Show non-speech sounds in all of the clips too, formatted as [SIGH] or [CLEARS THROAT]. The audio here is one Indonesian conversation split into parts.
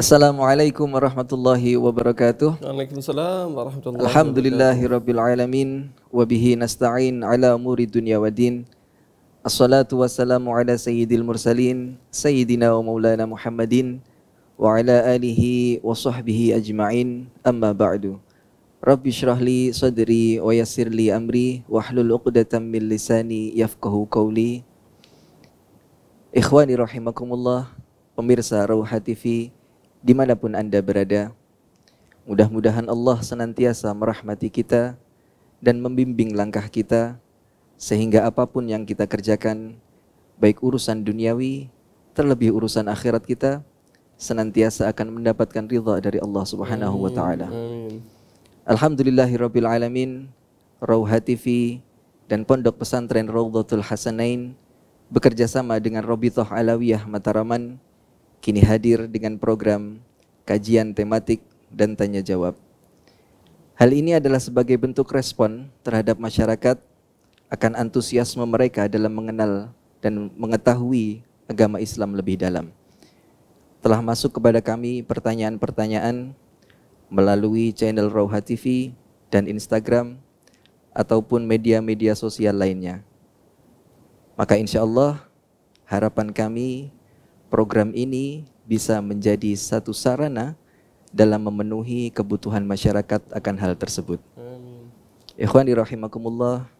Assalamualaikum warahmatullahi wabarakatuh. Waalaikumsalam warahmatullahi Alhamdulillahi rabbil alamin wa bihi nasta'in ala umuri dunya wa din. Assalatu wassalamu ala sayyidil mursalin sayyidina wa maulana Muhammadin wa ala alihi wa sahbihi ajma'in amma ba'du. Rabbi shrah li sadri wa yassir li amri wa hlul uqdatan min lisani yafqahu qawli. Ikhwani rahimakumullah, pemirsa Rauha TV, dimanapun Anda berada. Mudah-mudahan Allah senantiasa merahmati kita dan membimbing langkah kita sehingga apapun yang kita kerjakan, baik urusan duniawi, terlebih urusan akhirat kita, senantiasa akan mendapatkan ridha dari Allah Subhanahu wa taala. Rabbil alamin, Rauha TV dan Pondok Pesantren Raudhatul Hasanain bekerjasama dengan Robitoh Alawiyah Mataraman kini hadir dengan program kajian tematik dan tanya jawab. Hal ini adalah sebagai bentuk respon terhadap masyarakat akan antusiasme mereka dalam mengenal dan mengetahui agama Islam lebih dalam. Telah masuk kepada kami pertanyaan-pertanyaan melalui channel Rauha TV dan Instagram ataupun media-media sosial lainnya. Maka insya Allah harapan kami program ini bisa menjadi satu sarana dalam memenuhi kebutuhan masyarakat akan hal tersebut. Amin. Ikhwan dirahimakumullah,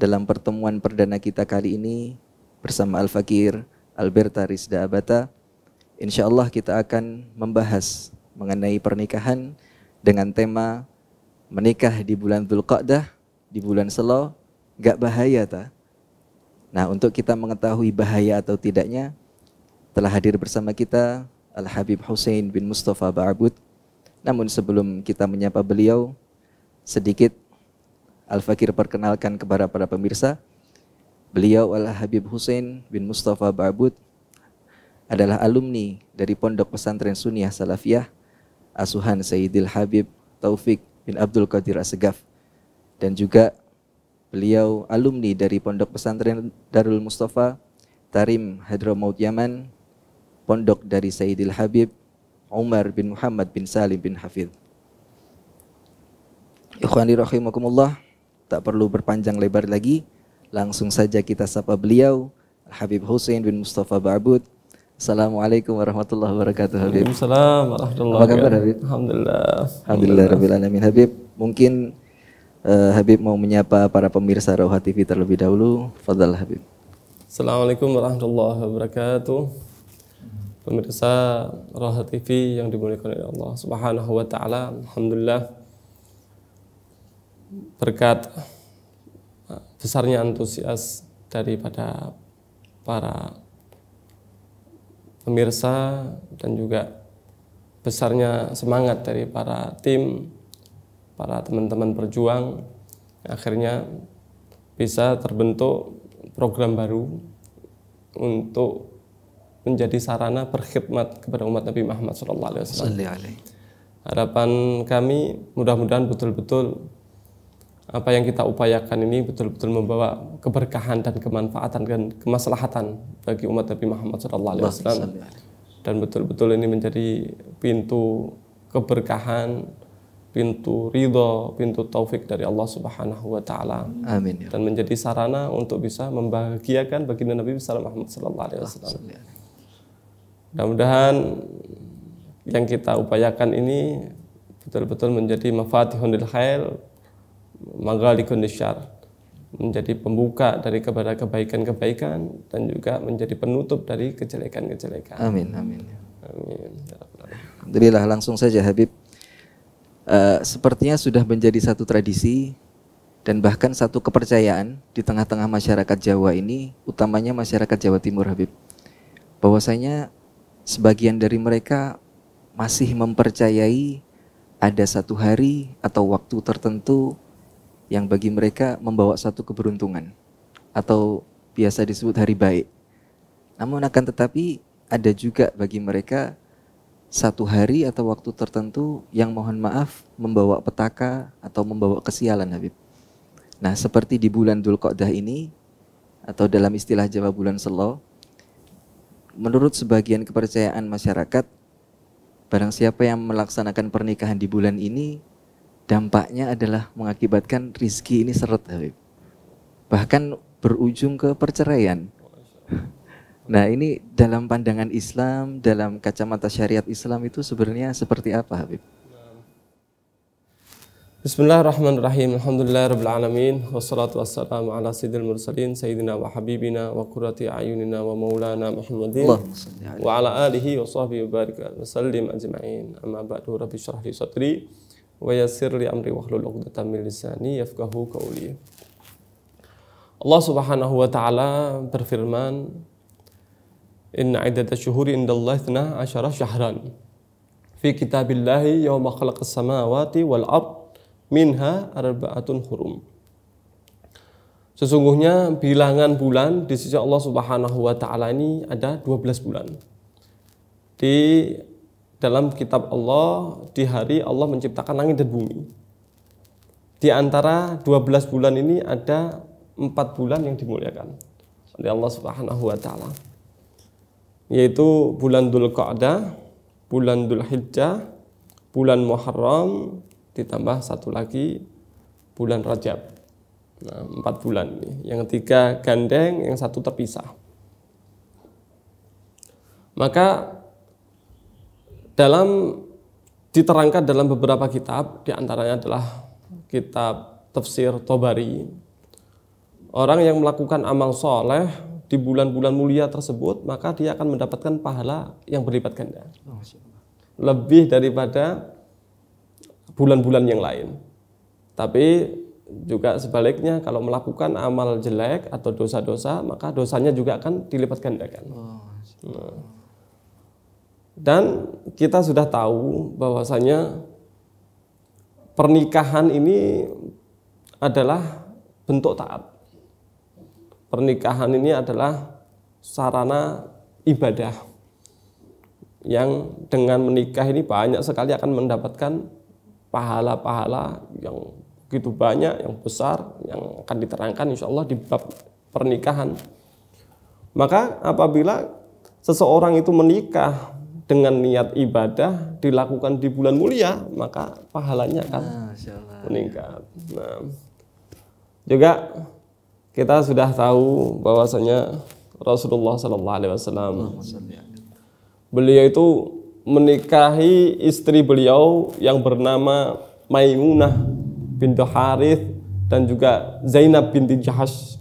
dalam pertemuan perdana kita kali ini bersama Al-Fakir Alberta Rizda Abata, insya Allah kita akan membahas mengenai pernikahan dengan tema menikah di bulan Dzulqa'dah, di bulan Selo, gak bahaya ta? Nah untuk kita mengetahui bahaya atau tidaknya, telah hadir bersama kita Al-Habib Hussein bin Mustafa Ba'abud. Namun sebelum kita menyapa beliau, sedikit Al-Fakir perkenalkan kepada para pemirsa. Beliau Al-Habib Hussein bin Mustafa Ba'abud adalah alumni dari Pondok Pesantren Sunniah Salafiyah Asuhan Sayyidil Habib Taufik bin Abdul Qadir Asegaf dan juga beliau alumni dari Pondok Pesantren Darul Mustafa Tarim Hadramaut Yaman pondok dari Sayyidil Habib Umar bin Muhammad bin Salim bin Hafidh. Ikhwani rahimakumullah, tak perlu berpanjang lebar lagi, langsung saja kita sapa beliau, Habib Hussein bin Mustafa Ba'bud. Assalamualaikum warahmatullahi wabarakatuh Habib. Waalaikumsalam warahmatullahi wabarakatuh. Apa kabar Habib? Alhamdulillah. Alhamdulillah rabbil alamin Habib. Mungkin uh, Habib mau menyapa para pemirsa Rauha TV terlebih dahulu. Fadal Habib. Assalamualaikum warahmatullahi wabarakatuh pemirsa Roha TV yang dimuliakan oleh Allah Subhanahu wa taala. Alhamdulillah berkat eh, besarnya antusias daripada para pemirsa dan juga besarnya semangat dari para tim, para teman-teman berjuang akhirnya bisa terbentuk program baru untuk menjadi sarana berkhidmat kepada umat Nabi Muhammad SAW. Harapan kami mudah-mudahan betul-betul apa yang kita upayakan ini betul-betul membawa keberkahan dan kemanfaatan dan kemaslahatan bagi umat Nabi Muhammad SAW dan betul-betul ini menjadi pintu keberkahan, pintu ridho, pintu taufik dari Allah Subhanahu wa taala. Amin. Ya dan menjadi sarana untuk bisa membahagiakan baginda Nabi Muhammad SAW. alaihi Mudah-mudahan yang kita upayakan ini betul-betul menjadi mafatihun lil khair, magalikun syar menjadi pembuka dari kepada kebaikan-kebaikan dan juga menjadi penutup dari kejelekan-kejelekan. Amin, amin. Amin. Alhamdulillah, langsung saja Habib. Uh, sepertinya sudah menjadi satu tradisi dan bahkan satu kepercayaan di tengah-tengah masyarakat Jawa ini, utamanya masyarakat Jawa Timur Habib. Bahwasanya sebagian dari mereka masih mempercayai ada satu hari atau waktu tertentu yang bagi mereka membawa satu keberuntungan atau biasa disebut hari baik. Namun akan tetapi ada juga bagi mereka satu hari atau waktu tertentu yang mohon maaf membawa petaka atau membawa kesialan Habib. Nah seperti di bulan Dulkodah ini atau dalam istilah Jawa bulan Selo, menurut sebagian kepercayaan masyarakat, barang siapa yang melaksanakan pernikahan di bulan ini, dampaknya adalah mengakibatkan rizki ini seret Habib. Bahkan berujung ke perceraian. Nah ini dalam pandangan Islam, dalam kacamata syariat Islam itu sebenarnya seperti apa Habib? بسم الله الرحمن الرحيم الحمد لله رب العالمين والصلاة والسلام على سيد المرسلين سيدنا وحبيبنا وقرة أعيننا ومولانا محمد وعلى آله وصحبه وبارك وسلم أجمعين أما بعد رب اشرح لي صدري ويسر لي أمري واحلل عقدة من لساني يفقه قولي Allah Subhanahu wa taala إن Inna iddat asyhuri indallahi asyara syahran في كتاب الله يوم خلق السماوات والأرض minha arbaatun hurum. Sesungguhnya bilangan bulan di sisi Allah Subhanahu wa taala ini ada 12 bulan. Di dalam kitab Allah di hari Allah menciptakan langit dan bumi. Di antara 12 bulan ini ada 4 bulan yang dimuliakan oleh Allah Subhanahu wa taala. Yaitu bulan Dzulqa'dah, bulan Dzulhijjah, bulan Muharram, ditambah satu lagi bulan Rajab. Nah, empat bulan. ini Yang ketiga gandeng, yang satu terpisah. Maka dalam diterangkan dalam beberapa kitab, diantaranya adalah kitab tafsir Tobari. Orang yang melakukan amal soleh di bulan-bulan mulia tersebut, maka dia akan mendapatkan pahala yang berlipat ganda. Oh, Lebih daripada bulan-bulan yang lain. Tapi juga sebaliknya kalau melakukan amal jelek atau dosa-dosa maka dosanya juga akan dilipat gandakan. Oh, nah. Dan kita sudah tahu bahwasanya pernikahan ini adalah bentuk taat. Pernikahan ini adalah sarana ibadah yang dengan menikah ini banyak sekali akan mendapatkan pahala-pahala yang begitu banyak, yang besar, yang akan diterangkan insya Allah di bab pernikahan. Maka apabila seseorang itu menikah dengan niat ibadah dilakukan di bulan mulia, maka pahalanya akan meningkat. Nah, juga kita sudah tahu bahwasanya Rasulullah Shallallahu Alaihi Wasallam beliau itu menikahi istri beliau yang bernama Maimunah binti Harith dan juga Zainab binti Jahash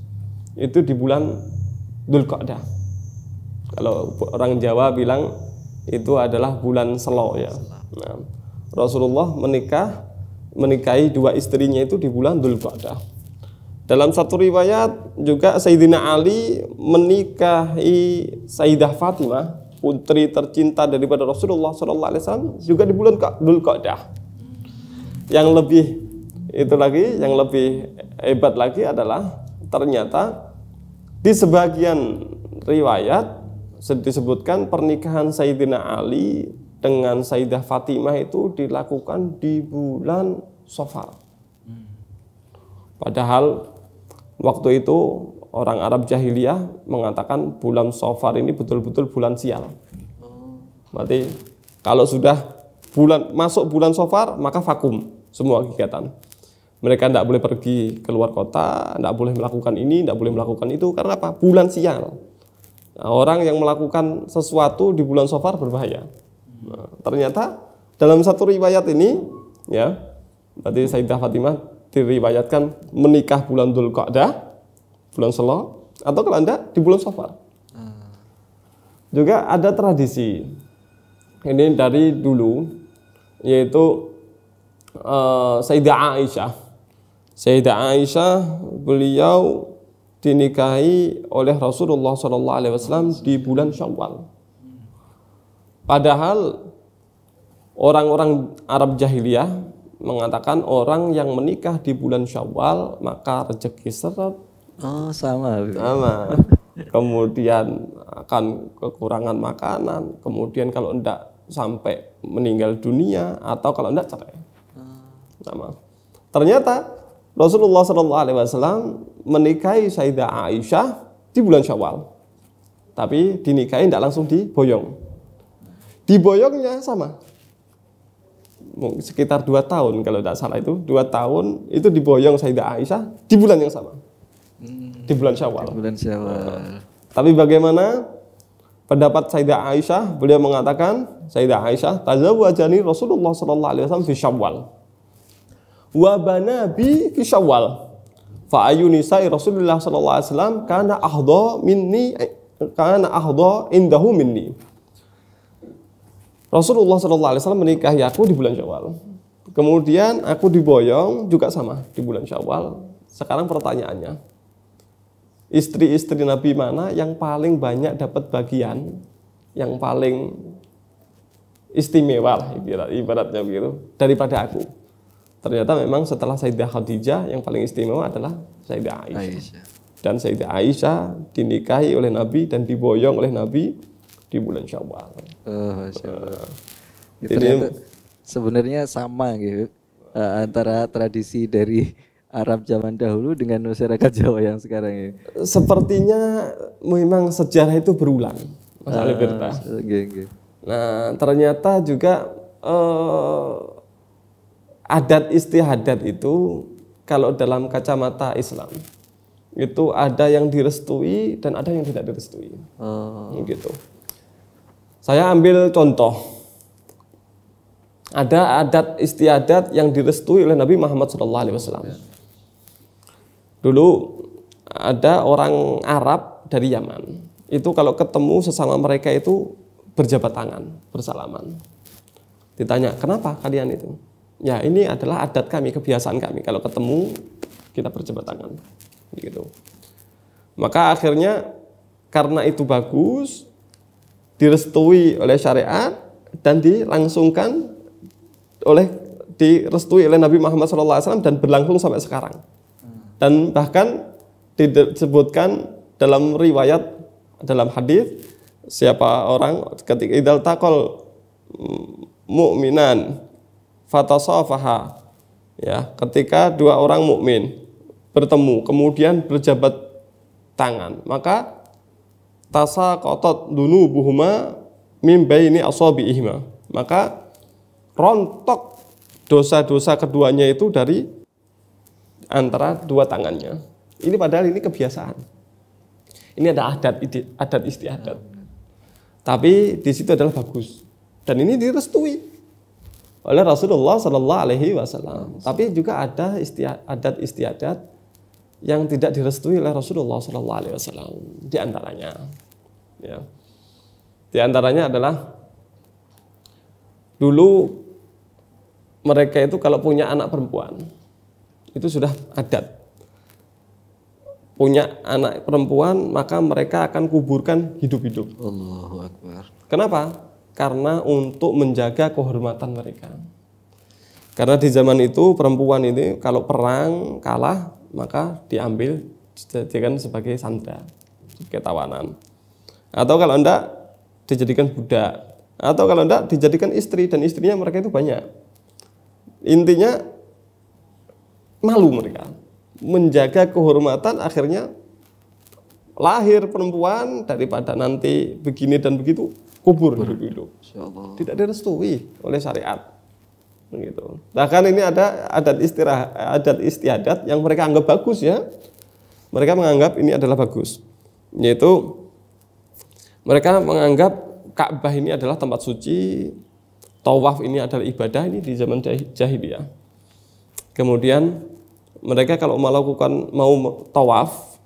itu di bulan Dulkodah Kalau orang Jawa bilang itu adalah bulan Selo ya. Nah, Rasulullah menikah menikahi dua istrinya itu di bulan Dulkodah Dalam satu riwayat juga Sayyidina Ali menikahi Sayyidah Fatimah putri tercinta daripada Rasulullah Sallallahu Alaihi Wasallam juga di bulan Dzulqa'dah. Yang lebih itu lagi, yang lebih hebat lagi adalah ternyata di sebagian riwayat disebutkan pernikahan Sayyidina Ali dengan Sayyidah Fatimah itu dilakukan di bulan Sofar. Hmm. Padahal waktu itu orang Arab jahiliyah mengatakan bulan Sofar ini betul-betul bulan sial. Berarti kalau sudah bulan masuk bulan Sofar maka vakum semua kegiatan. Mereka tidak boleh pergi keluar kota, tidak boleh melakukan ini, tidak boleh melakukan itu karena apa? Bulan sial. Nah, orang yang melakukan sesuatu di bulan Sofar berbahaya. Nah, ternyata dalam satu riwayat ini, ya, berarti Sayyidah Fatimah diriwayatkan menikah bulan Dzulqa'dah bulan Selo atau kalau Anda di bulan Safar. Hmm. Juga ada tradisi. Ini dari dulu yaitu uh, Sayyidah Aisyah. Sayyidah Aisyah beliau dinikahi oleh Rasulullah saw di bulan Syawal. Padahal orang-orang Arab jahiliyah mengatakan orang yang menikah di bulan Syawal maka rezeki seret, Oh, sama. Sama. kemudian akan kekurangan makanan, kemudian kalau enggak sampai meninggal dunia atau kalau enggak cerai. Sama. Ternyata Rasulullah Shallallahu Alaihi Wasallam menikahi Sayyidah Aisyah di bulan Syawal, tapi dinikahi tidak langsung di Boyong. Di Boyongnya sama, sekitar dua tahun kalau tidak salah itu dua tahun itu diboyong Sayyidah Aisyah di bulan yang sama di bulan Syawal. Di bulan Syawal. Tapi bagaimana pendapat Sayyidah Aisyah? Beliau mengatakan, Sayyidah Aisyah, tazawwajani Rasulullah sallallahu alaihi wasallam fi Syawal. Wa bi fi Syawal. Fa ayunisai Rasulullah sallallahu alaihi wasallam kana ahdha minni kana ahdha indahu minni. Rasulullah sallallahu alaihi wasallam menikahi aku di bulan Syawal. Kemudian aku diboyong juga sama di bulan Syawal. Sekarang pertanyaannya, istri-istri Nabi mana yang paling banyak dapat bagian, yang paling istimewa lah ibarat, ibaratnya begitu daripada aku. Ternyata memang setelah Sayyidah Khadijah yang paling istimewa adalah Sayyidah Aisyah. Aisyah. Dan Sayyidah Aisyah dinikahi oleh Nabi dan diboyong oleh Nabi di bulan Syawal. Oh, ya, ternyata sebenarnya sama gitu uh, antara tradisi dari Arab zaman dahulu dengan masyarakat Jawa yang sekarang ini? Sepertinya memang sejarah itu berulang, Mas uh, Okay, okay. Nah, ternyata juga uh, adat istiadat itu kalau dalam kacamata Islam itu ada yang direstui dan ada yang tidak direstui. Uh. Gitu. Saya ambil contoh ada adat istiadat yang direstui oleh Nabi Muhammad SAW. Dulu ada orang Arab dari Yaman. Itu kalau ketemu sesama mereka itu berjabat tangan, bersalaman. Ditanya, kenapa kalian itu? Ya ini adalah adat kami, kebiasaan kami. Kalau ketemu, kita berjabat tangan. Gitu. Maka akhirnya karena itu bagus, direstui oleh syariat, dan dilangsungkan oleh direstui oleh Nabi Muhammad SAW dan berlangsung sampai sekarang. Dan bahkan disebutkan dalam riwayat dalam hadis siapa orang ketika idal takol mukminan mm, fatasofaha ya ketika dua orang mukmin bertemu kemudian berjabat tangan maka tasa kotot dunu buhuma mimba ini asobi ihma maka rontok dosa-dosa keduanya itu dari antara dua tangannya. Ini padahal ini kebiasaan. Ini ada adat adat istiadat. Tapi di situ adalah bagus. Dan ini direstui oleh Rasulullah Shallallahu Alaihi Wasallam. Tapi juga ada istiadat, adat istiadat yang tidak direstui oleh Rasulullah Shallallahu Alaihi Wasallam. Di antaranya, ya. di antaranya adalah dulu mereka itu kalau punya anak perempuan, itu sudah adat. Punya anak perempuan, maka mereka akan kuburkan hidup-hidup. Kenapa? Karena untuk menjaga kehormatan mereka. Karena di zaman itu perempuan ini kalau perang kalah maka diambil dijadikan sebagai sandra, sebagai tawanan. Atau kalau enggak dijadikan budak. Atau kalau enggak dijadikan istri dan istrinya mereka itu banyak. Intinya malu mereka menjaga kehormatan akhirnya lahir perempuan daripada nanti begini dan begitu kubur hidup-hidup tidak direstui oleh syariat begitu bahkan ini ada adat istirah adat istiadat yang mereka anggap bagus ya mereka menganggap ini adalah bagus yaitu mereka menganggap Ka'bah ini adalah tempat suci tawaf ini adalah ibadah ini di zaman jahiliyah kemudian mereka kalau melakukan mau tawaf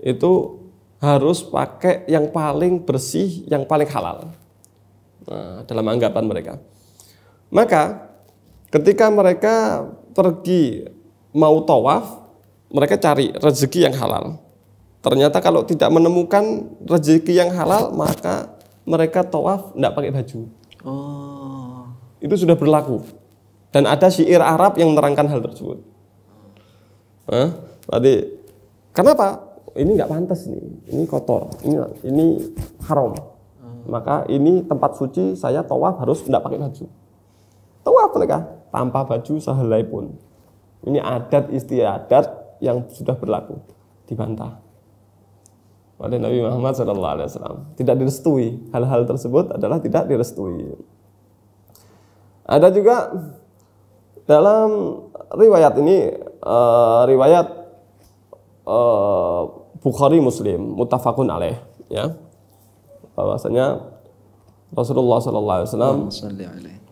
itu harus pakai yang paling bersih, yang paling halal. Nah, dalam anggapan mereka. Maka ketika mereka pergi mau tawaf, mereka cari rezeki yang halal. Ternyata kalau tidak menemukan rezeki yang halal, maka mereka tawaf tidak pakai baju. Oh. Itu sudah berlaku. Dan ada syair Arab yang menerangkan hal tersebut. Hah? Tadi kenapa? Ini nggak pantas nih. Ini kotor. Ini ini haram. Hmm. Maka ini tempat suci saya tawaf harus tidak pakai baju. Tawaf mereka tanpa baju sehelai pun. Ini adat istiadat yang sudah berlaku dibantah oleh Nabi Muhammad SAW. Tidak direstui. Hal-hal tersebut adalah tidak direstui. Ada juga dalam riwayat ini uh, riwayat uh, Bukhari Muslim mutafakun alaih ya bahwasanya Rasulullah Shallallahu Alaihi Wasallam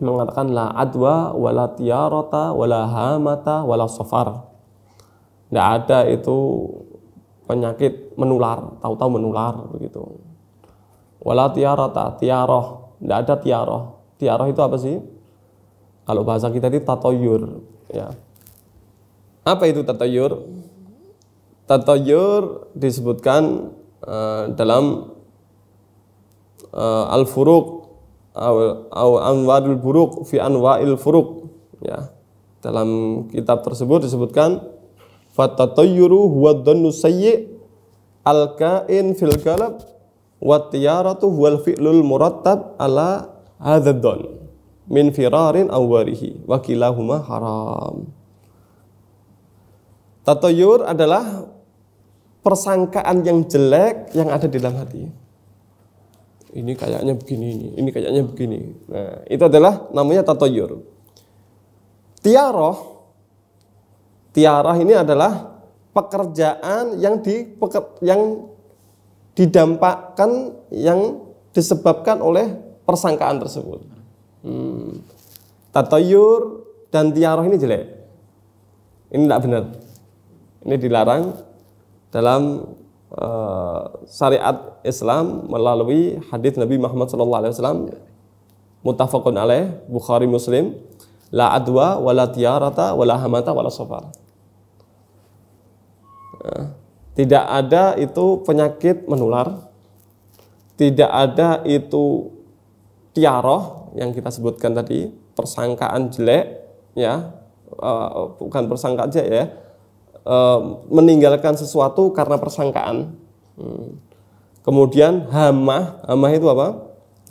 mengatakan la adwa wala tiarota wala hamata wala sofar tidak ada itu penyakit menular tahu-tahu menular begitu wala tiarota tiaroh tidak ada tiaroh tiaroh itu apa sih kalau bahasa kita ini tatoyur ya apa itu tatayur? Tatayur disebutkan uh, dalam uh, al-furuq atau anwarul buruk fi anwa'il furuq ya. Dalam kitab tersebut disebutkan fatatayuru huwa dhannu sayyi al-ka'in fil qalb wa tiyaratu wal fi'lul murattab ala hadzal min firarin awarihi wa kilahuma haram. Tatoyur adalah persangkaan yang jelek yang ada di dalam hati. Ini kayaknya begini, ini, ini kayaknya begini. Nah, itu adalah namanya tatoyur. Tiaroh, tiarah ini adalah pekerjaan yang di yang didampakkan yang disebabkan oleh persangkaan tersebut. Hmm. Tatoyur dan tiaroh ini jelek. Ini tidak benar. Ini dilarang dalam uh, syariat Islam melalui hadis Nabi Muhammad sallallahu alaihi wasallam muttafaqun alaih Bukhari Muslim la adwa wala tiarata wala hamata wala safar. Eh, tidak ada itu penyakit menular. Tidak ada itu tiaroh yang kita sebutkan tadi, persangkaan jelek ya. Uh, bukan persangkaan jelek ya Eh, meninggalkan sesuatu karena persangkaan. Hmm. Kemudian hama, hama itu apa?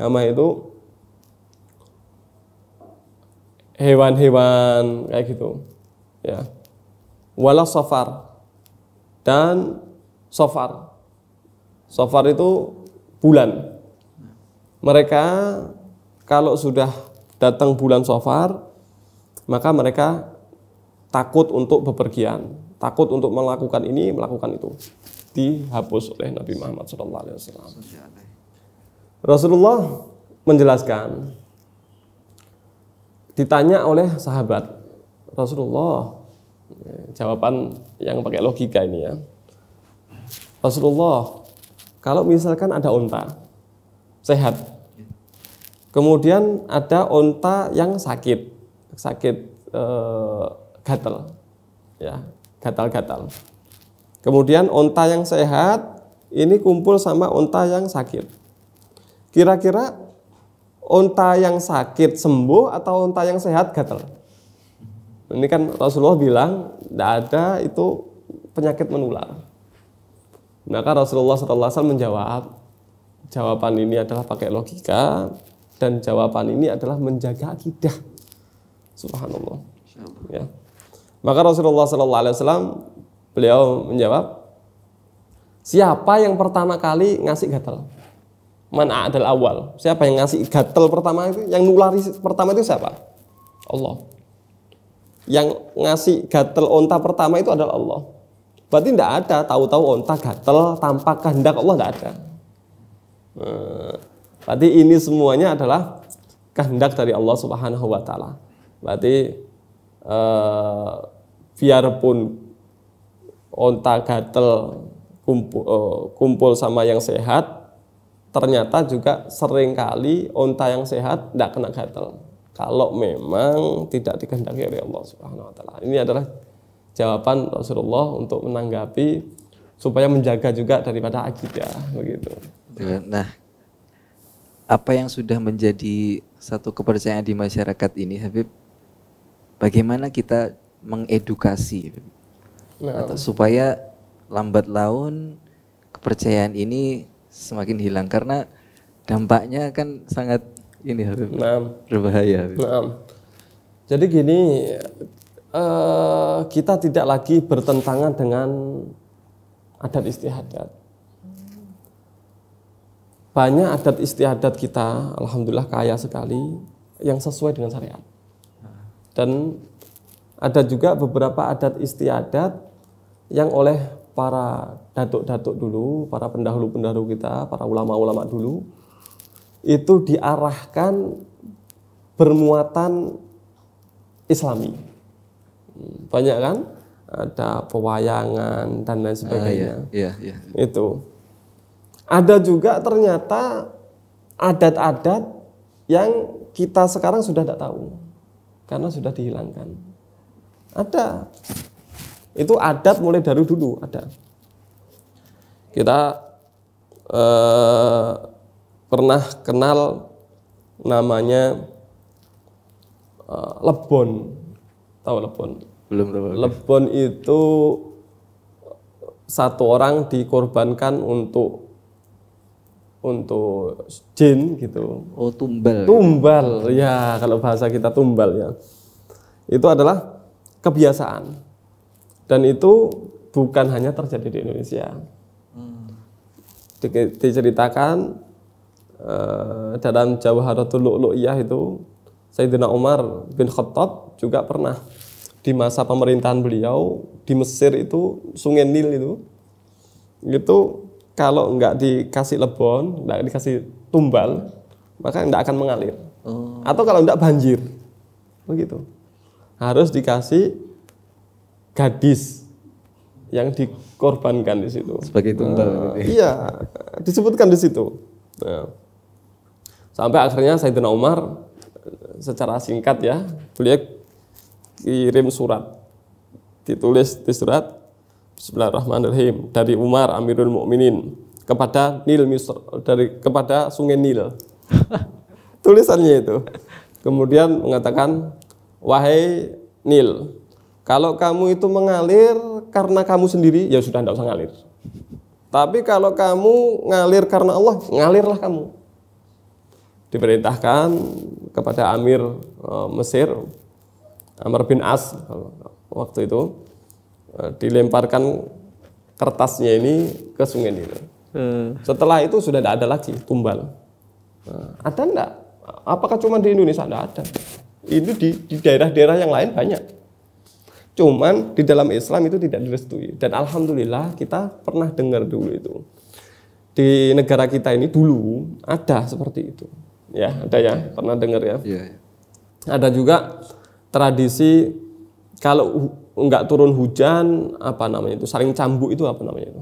Hama itu hewan-hewan kayak gitu. Ya. Wala safar dan safar. Safar itu bulan. Mereka kalau sudah datang bulan safar, maka mereka takut untuk bepergian takut untuk melakukan ini, melakukan itu. Dihapus oleh Nabi Muhammad SAW. Rasulullah menjelaskan, ditanya oleh sahabat, Rasulullah, ya, jawaban yang pakai logika ini ya. Rasulullah, kalau misalkan ada unta sehat, kemudian ada unta yang sakit, sakit e, gatel, ya gatal-gatal. Kemudian onta yang sehat ini kumpul sama onta yang sakit. Kira-kira onta yang sakit sembuh atau onta yang sehat gatal? Ini kan Rasulullah bilang tidak ada itu penyakit menular. Maka Rasulullah SAW menjawab, jawaban ini adalah pakai logika dan jawaban ini adalah menjaga akidah. Subhanallah. Ya. Maka Rasulullah Sallallahu Alaihi Wasallam beliau menjawab, siapa yang pertama kali ngasih gatel mana adal awal. Siapa yang ngasih gatel pertama itu? Yang nulari pertama itu siapa? Allah. Yang ngasih gatel onta pertama itu adalah Allah. Berarti tidak ada tahu-tahu onta gatel tanpa kehendak Allah tidak ada. Eh, berarti ini semuanya adalah kehendak dari Allah Subhanahu wa taala. Berarti eh, biarpun onta gatel kumpul, eh, kumpul sama yang sehat, ternyata juga seringkali onta yang sehat tidak kena gatel. Kalau memang tidak dikehendaki oleh Allah Subhanahu wa taala. Ini adalah jawaban Rasulullah untuk menanggapi supaya menjaga juga daripada akidah begitu. Ya, nah, apa yang sudah menjadi satu kepercayaan di masyarakat ini Habib bagaimana kita mengedukasi nah. atau supaya lambat laun kepercayaan ini semakin hilang karena dampaknya kan sangat ini Habib, nah. berbahaya. Habib. Jadi gini, uh, kita tidak lagi bertentangan dengan adat istiadat. Banyak adat istiadat kita, alhamdulillah kaya sekali, yang sesuai dengan syariat. Dan ada juga beberapa adat istiadat yang oleh para datuk-datuk dulu, para pendahulu-pendahulu kita, para ulama-ulama dulu, itu diarahkan bermuatan islami. Banyak kan? Ada pewayangan dan lain ah, sebagainya. Uh, iya, iya, iya. Itu. Ada juga ternyata adat-adat yang kita sekarang sudah tidak tahu karena sudah dihilangkan. Ada. Itu adat mulai dari dulu ada. Kita eh, pernah kenal namanya eh, lebon. Tahu lebon? Belum tahu. Lebon itu satu orang dikorbankan untuk untuk jin gitu. Oh tumbal. Gitu. Tumbal ya kalau bahasa kita tumbal ya. Itu adalah kebiasaan dan itu bukan hanya terjadi di Indonesia. Hmm. diceritakan uh, dalam Jawaharatul Lu'lu'iyah itu Sayyidina Umar bin Khattab juga pernah di masa pemerintahan beliau di Mesir itu Sungai Nil itu itu kalau nggak dikasih lebon, nggak dikasih tumbal, maka nggak akan mengalir. Hmm. Atau kalau nggak banjir, begitu. Harus dikasih gadis yang dikorbankan di situ. Sebagai tumbal. Uh, iya, disebutkan di situ. Nah. Sampai akhirnya Sayyidina Umar secara singkat ya, beliau kirim surat. Ditulis di surat, Bismillahirrahmanirrahim dari Umar Amirul Mukminin kepada Nil Misr, dari kepada Sungai Nil. [LAUGHS] Tulisannya itu. Kemudian mengatakan, "Wahai Nil, kalau kamu itu mengalir karena kamu sendiri, ya sudah tidak usah ngalir. Tapi kalau kamu ngalir karena Allah, ngalirlah kamu." Diperintahkan kepada Amir eh, Mesir, Amr bin As waktu itu Eh, dilemparkan kertasnya ini ke sungai Nil. Hmm. Setelah itu sudah tidak ada lagi tumbal. Nah, ada enggak? Apakah cuma di Indonesia? Tidak ada. Itu di, daerah-daerah yang lain banyak. Cuman di dalam Islam itu tidak direstui. Dan Alhamdulillah kita pernah dengar dulu itu. Di negara kita ini dulu ada seperti itu. Ya, ada ya. Pernah dengar ya. Yeah. Iya. Ada juga tradisi kalau nggak turun hujan apa namanya itu saling cambuk itu apa namanya itu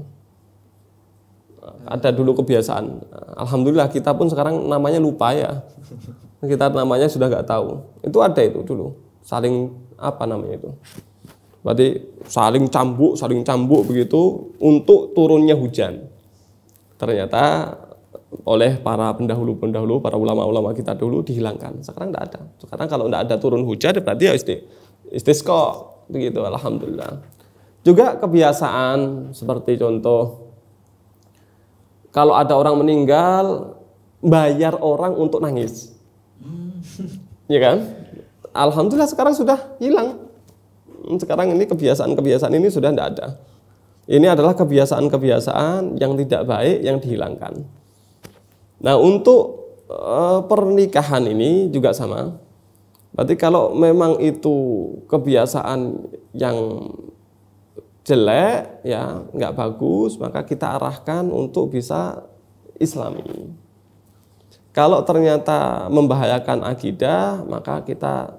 ada dulu kebiasaan alhamdulillah kita pun sekarang namanya lupa ya kita namanya sudah nggak tahu itu ada itu dulu saling apa namanya itu berarti saling cambuk saling cambuk begitu untuk turunnya hujan ternyata oleh para pendahulu-pendahulu, para ulama-ulama kita dulu dihilangkan. Sekarang tidak ada. Sekarang kalau tidak ada turun hujan berarti ya isti, begitu alhamdulillah juga kebiasaan seperti contoh kalau ada orang meninggal bayar orang untuk nangis ya kan alhamdulillah sekarang sudah hilang sekarang ini kebiasaan-kebiasaan ini sudah tidak ada ini adalah kebiasaan-kebiasaan yang tidak baik yang dihilangkan nah untuk eh, pernikahan ini juga sama Berarti kalau memang itu kebiasaan yang jelek, ya nggak bagus, maka kita arahkan untuk bisa islami. Kalau ternyata membahayakan akidah, maka kita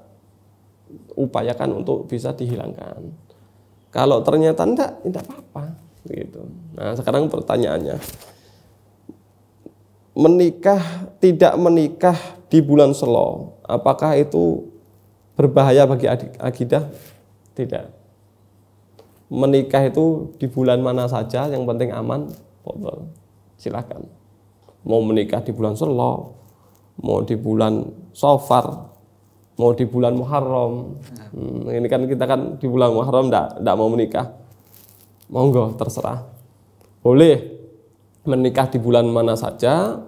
upayakan untuk bisa dihilangkan. Kalau ternyata enggak, tidak apa-apa. Gitu. Nah sekarang pertanyaannya, menikah tidak menikah di bulan selo, apakah itu berbahaya bagi akidah? Tidak. Menikah itu di bulan mana saja, yang penting aman, fadol. Silakan. Mau menikah di bulan selo, mau di bulan sofar, mau di bulan Muharram. Hmm, ini kan kita kan di bulan Muharram tidak mau menikah. Monggo terserah. Boleh menikah di bulan mana saja,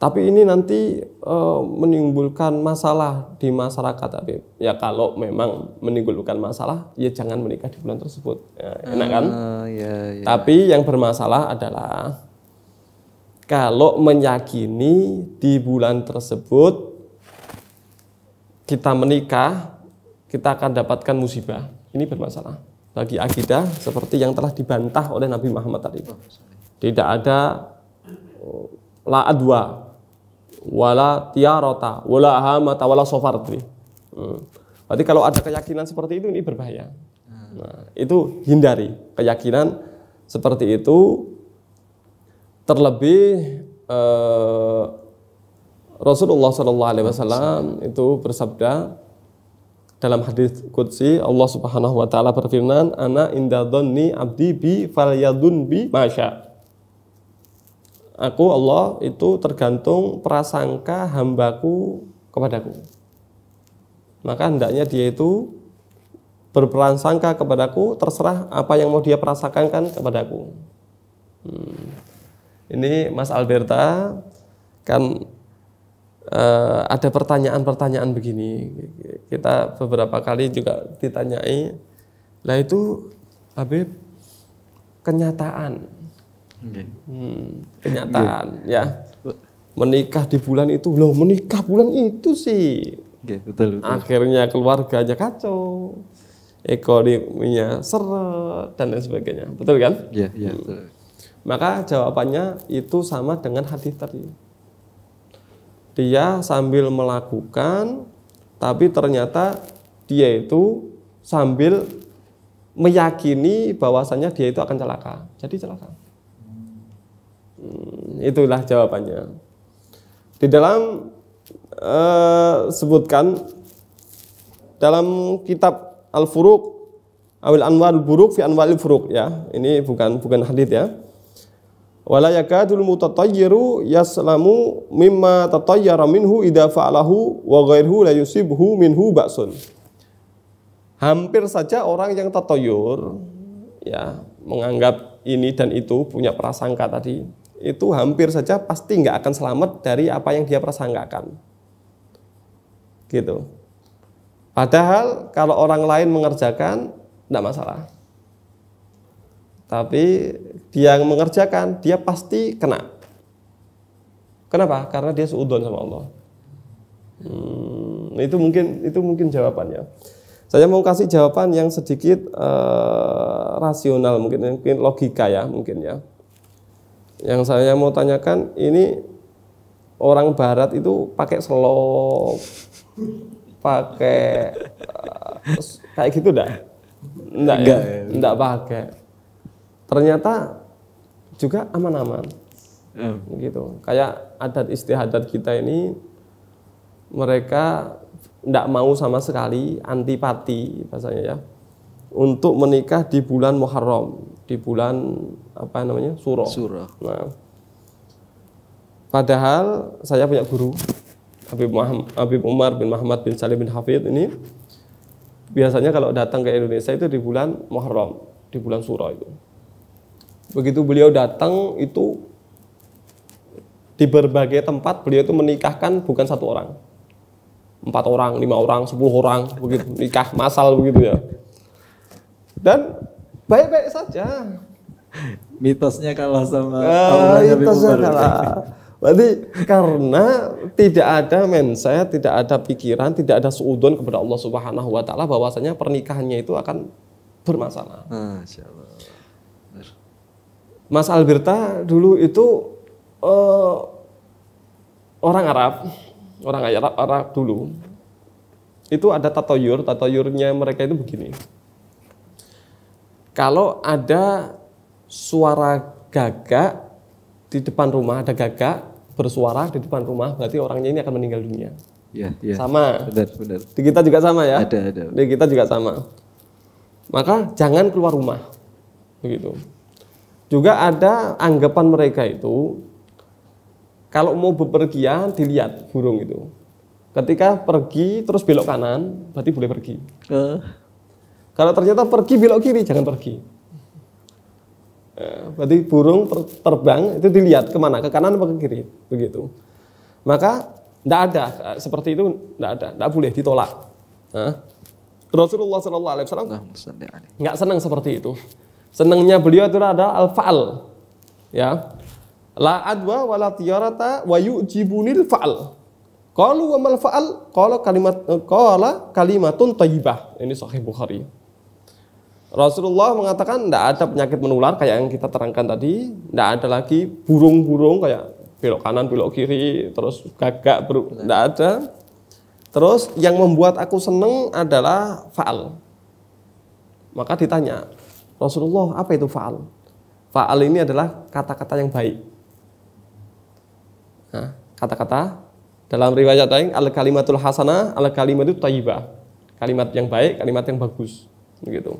tapi ini nanti e, menimbulkan masalah di masyarakat. Tapi ya kalau memang menimbulkan masalah, ya jangan menikah di bulan tersebut. Ya, enak kan? Uh, yeah, iya, iya. Tapi yang bermasalah adalah kalau meyakini di bulan tersebut kita menikah, kita akan dapatkan musibah. Ini bermasalah bagi akidah seperti yang telah dibantah oleh Nabi Muhammad tadi. Oh, Tidak ada eh, la adwa wala tiarota, wala hamata, wala sofarti. Hmm. Berarti kalau ada keyakinan seperti itu ini berbahaya. Hmm. Nah, itu hindari keyakinan seperti itu. Terlebih eh, Rasulullah Shallallahu Alaihi Wasallam itu bersabda dalam hadis Qudsi Allah Subhanahu Wa Taala berfirman, "Ana inda abdi bi falyadun bi masya." Aku Allah itu tergantung prasangka hambaku kepadaku. Maka hendaknya dia itu berprasangka kepadaku, terserah apa yang mau dia kan kepadaku. Hmm. Ini Mas Alberta kan eh, ada pertanyaan-pertanyaan begini. Kita beberapa kali juga ditanyai, lah itu Habib kenyataan Hmm, kenyataan ya. Menikah di bulan itu loh, menikah bulan itu sih. Okay, betul, betul. Akhirnya keluarganya kacau, ekonominya seret dan lain sebagainya. Betul kan? Iya, iya. hmm. Maka jawabannya itu sama dengan hadis tadi. Dia sambil melakukan, tapi ternyata dia itu sambil meyakini bahwasannya dia itu akan celaka. Jadi celaka. Hmm, itulah jawabannya. Di dalam uh, sebutkan dalam kitab Al-Furuq Awil Anwarul Buruk fi Anwaril Furuq ya. Ini bukan bukan hadis ya. Wala yakadul mutatayyiru yaslamu mimma tatayyara minhu idza fa'alahu wa ghairuhu la yusibhu minhu ba'sun. Hampir saja orang yang tatoyur ya menganggap ini dan itu punya prasangka tadi itu hampir saja pasti nggak akan selamat dari apa yang dia persangkakan. Gitu. Padahal kalau orang lain mengerjakan, tidak masalah. Tapi dia yang mengerjakan, dia pasti kena. Kenapa? Karena dia seudon sama Allah. Hmm, itu mungkin itu mungkin jawabannya. Saya mau kasih jawaban yang sedikit uh, rasional mungkin mungkin logika ya mungkin ya yang saya mau tanyakan ini orang barat itu pakai selop pakai eh, kayak gitu dah enggak ya? enggak enggak pakai ternyata juga aman-aman hmm. gitu kayak adat istiadat kita ini mereka enggak mau sama sekali antipati bahasanya ya untuk menikah di bulan Muharram di bulan apa namanya suro. Suro. Nah, padahal saya punya guru Habib, Muhammad, Habib Umar bin Muhammad bin Salim bin Hafid ini biasanya kalau datang ke Indonesia itu di bulan Muharram, di bulan suro itu. Begitu beliau datang itu di berbagai tempat beliau itu menikahkan bukan satu orang, empat orang, lima orang, sepuluh orang begitu nikah masal begitu ya. Dan baik-baik saja. Mitosnya kalah sama uh, mitosnya kalah. Berarti karena tidak ada mindset, tidak ada pikiran, tidak ada suudon kepada Allah Subhanahu wa taala bahwasanya pernikahannya itu akan bermasalah. Mas Alberta dulu itu uh, orang Arab, orang Arab, Arab dulu. Itu ada tatoyur, tatoyurnya mereka itu begini. Kalau ada suara gagak di depan rumah, ada gagak bersuara di depan rumah, berarti orangnya ini akan meninggal dunia. Iya, iya. Sama. Benar, benar. Di kita juga sama ya. Ada, ada. Di kita juga sama. Maka jangan keluar rumah. Begitu. Juga ada anggapan mereka itu kalau mau bepergian dilihat burung itu. Ketika pergi terus belok kanan, berarti boleh pergi. Uh. Kalau ternyata pergi belok kiri, jangan pergi. Eh, berarti burung terbang itu dilihat kemana, ke kanan atau ke kiri, begitu. Maka tidak ada eh, seperti itu, tidak ada, tidak boleh ditolak. Nah, Rasulullah Shallallahu Alaihi Wasallam nggak senang seperti itu. Senangnya beliau itu ada al-faal, ya. La adwa walatiyarata wayu tiyarata wa yu'jibunil fa'al. Qalu wa mal fa'al? kalau kalimat kalau eh, kalimatun thayyibah. Ini sahih Bukhari. Rasulullah mengatakan tidak ada penyakit menular kayak yang kita terangkan tadi, tidak ada lagi burung-burung kayak belok kanan, belok kiri, terus gagak, tidak ada. Terus yang membuat aku seneng adalah faal. Maka ditanya, Rasulullah apa itu faal? Faal ini adalah kata-kata yang baik. kata nah, kata-kata dalam riwayat lain al kalimatul hasanah, al kalimatul tayyibah. Kalimat yang baik, kalimat yang bagus. Begitu.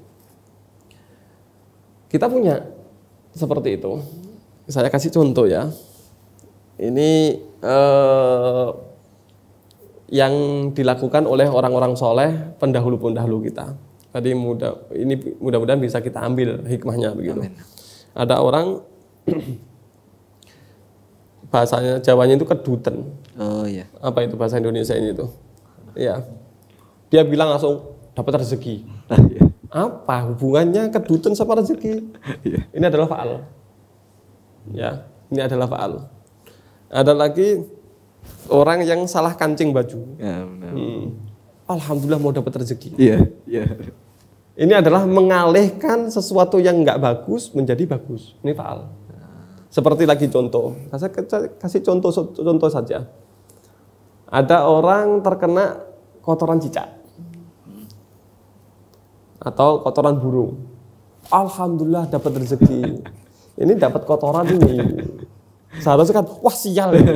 Kita punya seperti itu. Saya kasih contoh ya. Ini eh, yang dilakukan oleh orang-orang soleh pendahulu-pendahulu kita. Tadi mudah ini mudah-mudahan bisa kita ambil hikmahnya begitu. Amen. Ada orang bahasanya Jawanya itu keduten. Oh iya. Apa itu bahasa Indonesia ini itu? Ya. Dia bilang langsung dapat rezeki. [LAUGHS] Iya. Apa hubungannya kedutan sama rezeki? Iya. Ini adalah faal. Ya, ini adalah faal. Ada lagi orang yang salah kancing baju. Ya, hmm. Alhamdulillah mau dapat rezeki. Iya, iya. Ini adalah mengalihkan sesuatu yang nggak bagus menjadi bagus. Ini faal. Seperti lagi contoh, saya kasih contoh contoh saja. Ada orang terkena kotoran cicak atau kotoran burung. Alhamdulillah dapat rezeki. Ini dapat kotoran ini. Seharusnya kan wah sial ini.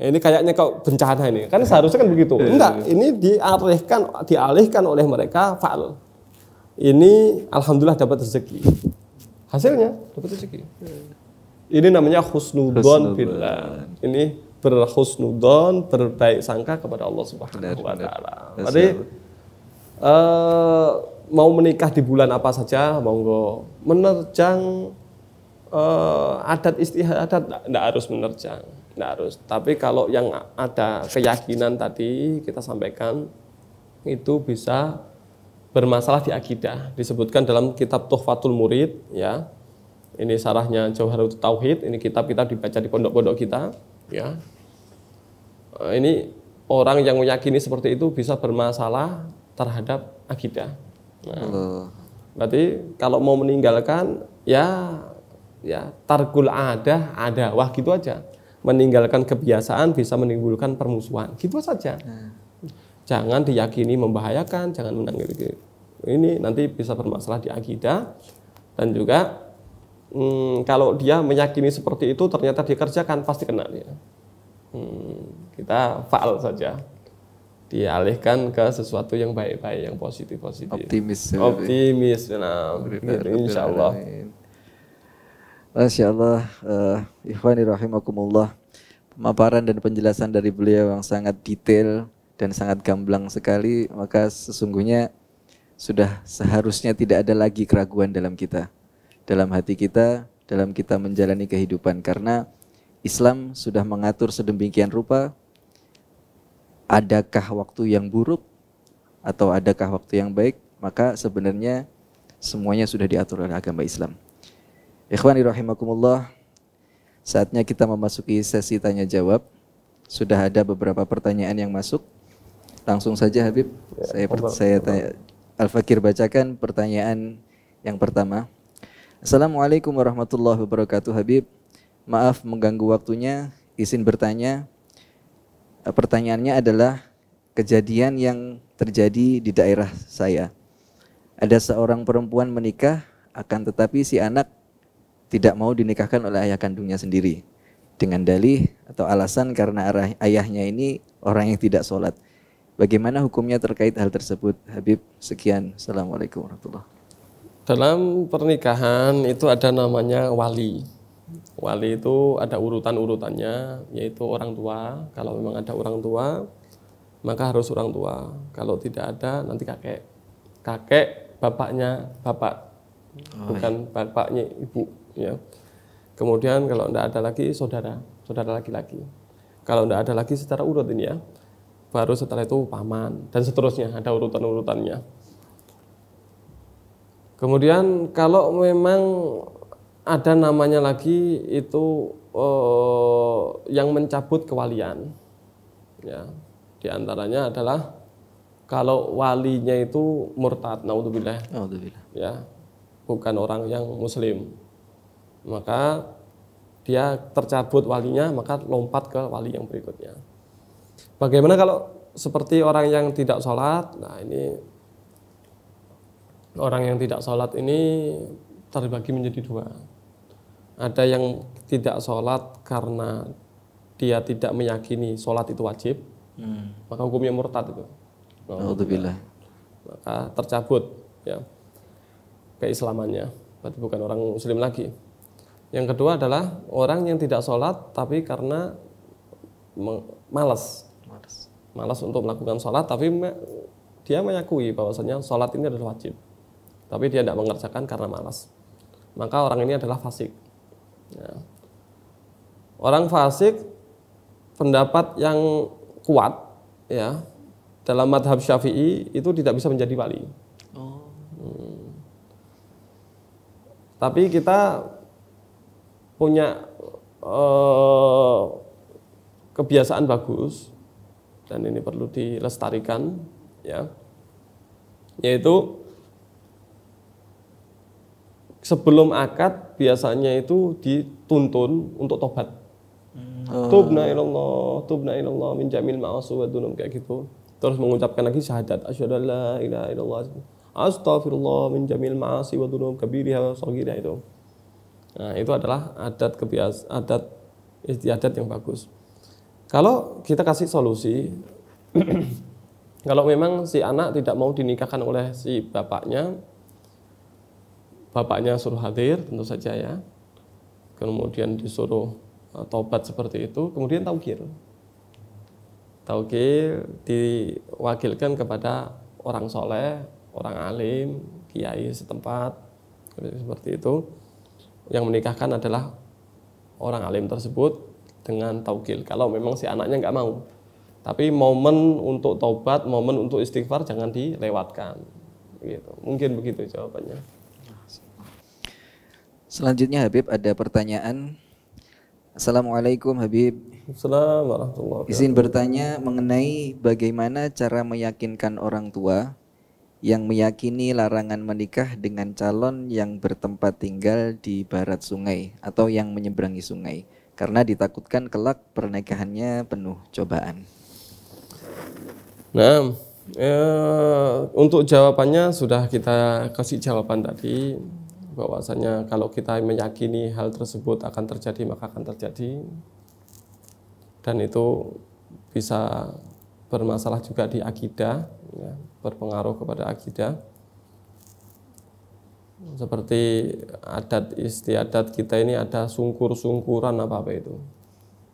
ini kayaknya kau bencana ini. Kan seharusnya kan begitu. Iya. Enggak, ini dialihkan dialihkan oleh mereka fa'al. Ini alhamdulillah dapat rezeki. Hasilnya dapat rezeki. Ini namanya husnudon billah. Ini berhusnudon, berbaik sangka kepada Allah Subhanahu wa taala. Jadi eh, mau menikah di bulan apa saja monggo menerjang uh, adat istiadat tidak harus menerjang tidak harus tapi kalau yang ada keyakinan tadi kita sampaikan itu bisa bermasalah di akidah disebutkan dalam kitab Tuhfatul Murid ya ini sarahnya Jauharut Tauhid ini kitab kita dibaca di pondok-pondok kita ya eh, ini orang yang meyakini seperti itu bisa bermasalah terhadap akidah Nah, Berarti kalau mau meninggalkan ya ya tarkul ada ada wah gitu aja. Meninggalkan kebiasaan bisa menimbulkan permusuhan. Gitu saja. Nah. Jangan diyakini membahayakan, jangan menanggapi ini nanti bisa bermasalah di akidah dan juga hmm, kalau dia meyakini seperti itu ternyata dikerjakan pasti kena dia. Hmm, kita faal saja dialihkan ke sesuatu yang baik-baik, yang positif-positif. Optimis. Ya. Optimis. Nah, ya. gitu, insya Allah. Masya Allah, uh, eh, Ikhwani rahimakumullah. Pemaparan dan penjelasan dari beliau yang sangat detail dan sangat gamblang sekali, maka sesungguhnya sudah seharusnya tidak ada lagi keraguan dalam kita, dalam hati kita, dalam kita menjalani kehidupan karena Islam sudah mengatur sedemikian rupa adakah waktu yang buruk atau adakah waktu yang baik, maka sebenarnya semuanya sudah diatur oleh agama Islam. Ikhwani rahimakumullah, saatnya kita memasuki sesi tanya jawab. Sudah ada beberapa pertanyaan yang masuk. Langsung saja Habib, ya, saya Allah, saya tanya, Al Fakir bacakan pertanyaan yang pertama. Assalamualaikum warahmatullahi wabarakatuh Habib. Maaf mengganggu waktunya, izin bertanya Eh, pertanyaannya adalah kejadian yang terjadi di daerah saya. Ada seorang perempuan menikah, akan tetapi si anak tidak mau dinikahkan oleh ayah kandungnya sendiri dengan dalih atau alasan karena arah ayahnya ini orang yang tidak sholat. Bagaimana hukumnya terkait hal tersebut? Habib, sekian. Assalamualaikum warahmatullahi Dalam pernikahan itu ada namanya wali. Wali itu ada urutan-urutannya, yaitu orang tua. Kalau memang ada orang tua, maka harus orang tua. Kalau tidak ada, nanti kakek. Kakek, bapaknya, bapak. Oh, bukan iya. bapaknya, ibu. Ya. Kemudian kalau tidak ada lagi, saudara. Saudara laki-laki. Kalau tidak ada lagi secara urut ini ya. Baru setelah itu paman. Dan seterusnya, ada urutan-urutannya. Kemudian kalau memang ada namanya lagi itu uh, yang mencabut kewalian. Ya, di antaranya adalah kalau walinya itu murtad, naudzubillah. Naudzubillah. Ya, bukan orang yang muslim. Maka dia tercabut walinya, maka lompat ke wali yang berikutnya. Bagaimana kalau seperti orang yang tidak sholat? Nah ini orang yang tidak sholat ini terbagi menjadi dua ada yang tidak sholat karena dia tidak meyakini sholat itu wajib, hmm. maka hukumnya murtad itu. Alhamdulillah. Maka tercabut ya keislamannya. Berarti bukan orang muslim lagi. Yang kedua adalah orang yang tidak sholat tapi karena malas. Malas. untuk melakukan sholat tapi me dia mengakui bahwasanya sholat ini adalah wajib. Tapi dia tidak mengerjakan karena malas. Maka orang ini adalah fasik. Ya. Orang fasik pendapat yang kuat ya dalam madhab syafi'i itu tidak bisa menjadi wali. Oh. Hmm. Tapi kita punya uh, kebiasaan bagus dan ini perlu dilestarikan ya yaitu sebelum akad biasanya itu dituntun untuk tobat. Hmm. Tubna ah. ilallah, tubna ilallah min jamil ma'asu wa dunum kayak gitu. Terus mengucapkan lagi syahadat asyhadu an la ilaha illallah astaghfirullah min jamil ma'asi wa dunum kabiriha wa saghiriha itu. Nah, itu adalah adat kebiasa adat istiadat yang bagus. Kalau kita kasih solusi [CLEARS THROAT] kalau memang si anak tidak mau dinikahkan oleh si bapaknya, bapaknya suruh hadir tentu saja ya. Kemudian disuruh eh, tobat seperti itu, kemudian taukil. Taukil diwakilkan kepada orang soleh, orang alim, kiai setempat, seperti itu. Yang menikahkan adalah orang alim tersebut dengan taukil. Kalau memang si anaknya nggak mau. Tapi momen untuk taubat, momen untuk istighfar jangan dilewatkan. Gitu. Mungkin begitu jawabannya. Selanjutnya Habib ada pertanyaan. Assalamualaikum Habib. Assalamualaikum Izin bertanya mengenai bagaimana cara meyakinkan orang tua yang meyakini larangan menikah dengan calon yang bertempat tinggal di barat sungai atau yang menyeberangi sungai karena ditakutkan kelak pernikahannya penuh cobaan. Nah, ya, untuk jawabannya sudah kita kasih jawaban tadi bahwasanya kalau kita meyakini hal tersebut akan terjadi maka akan terjadi dan itu bisa bermasalah juga di akidah ya, berpengaruh kepada akidah seperti adat istiadat kita ini ada sungkur-sungkuran apa apa itu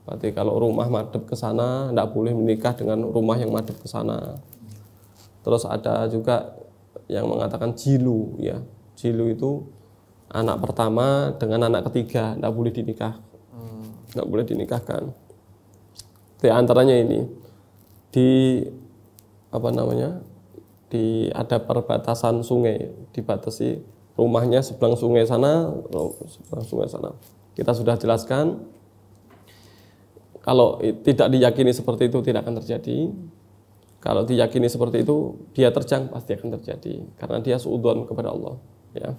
berarti kalau rumah madep ke sana tidak boleh menikah dengan rumah yang madep ke sana terus ada juga yang mengatakan jilu ya jilu itu anak pertama dengan anak ketiga tidak boleh dinikah tidak hmm. boleh dinikahkan di antaranya ini di apa namanya di ada perbatasan sungai dibatasi rumahnya sebelah sungai sana oh, sebelah sungai sana kita sudah jelaskan kalau tidak diyakini seperti itu tidak akan terjadi kalau diyakini seperti itu dia terjang pasti akan terjadi karena dia seudon kepada Allah ya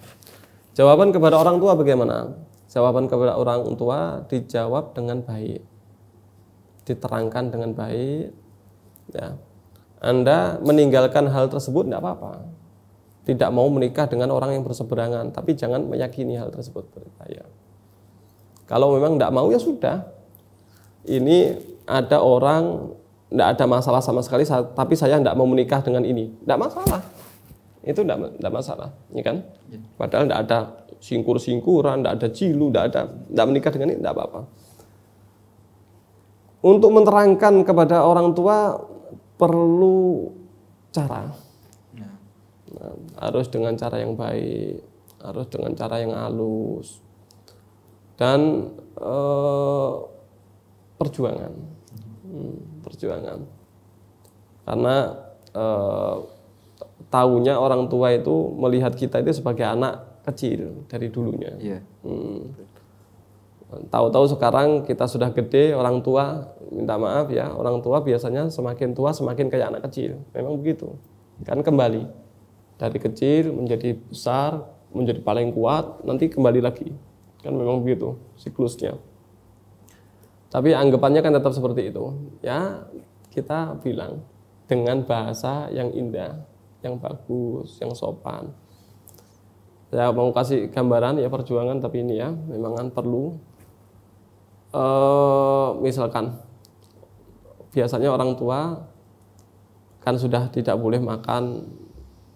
Jawaban kepada orang tua bagaimana? Jawaban kepada orang tua dijawab dengan baik, diterangkan dengan baik. Ya. Anda meninggalkan hal tersebut tidak apa-apa. Tidak mau menikah dengan orang yang berseberangan, tapi jangan meyakini hal tersebut. Ya. Kalau memang tidak mau ya sudah. Ini ada orang tidak ada masalah sama sekali, tapi saya tidak mau menikah dengan ini. Tidak masalah itu tidak masalah, ya kan? Ya. Padahal tidak ada singkur-singkuran, tidak ada cilu, tidak ada, tidak menikah dengan ini tidak apa-apa. Untuk menerangkan kepada orang tua perlu cara, ya. nah, harus dengan cara yang baik, harus dengan cara yang halus dan eh, perjuangan, hmm, hmm perjuangan, karena eh, tahunya orang tua itu melihat kita itu sebagai anak kecil dari dulunya. Yeah. Hmm. Tahu-tahu sekarang kita sudah gede, orang tua minta maaf ya, orang tua biasanya semakin tua semakin kayak anak kecil. Memang begitu. Kan kembali dari kecil menjadi besar, menjadi paling kuat, nanti kembali lagi. Kan memang begitu siklusnya. Tapi anggapannya kan tetap seperti itu. Ya, kita bilang dengan bahasa yang indah yang bagus, yang sopan. Saya mau kasih gambaran ya perjuangan tapi ini ya memang kan perlu. E, misalkan biasanya orang tua kan sudah tidak boleh makan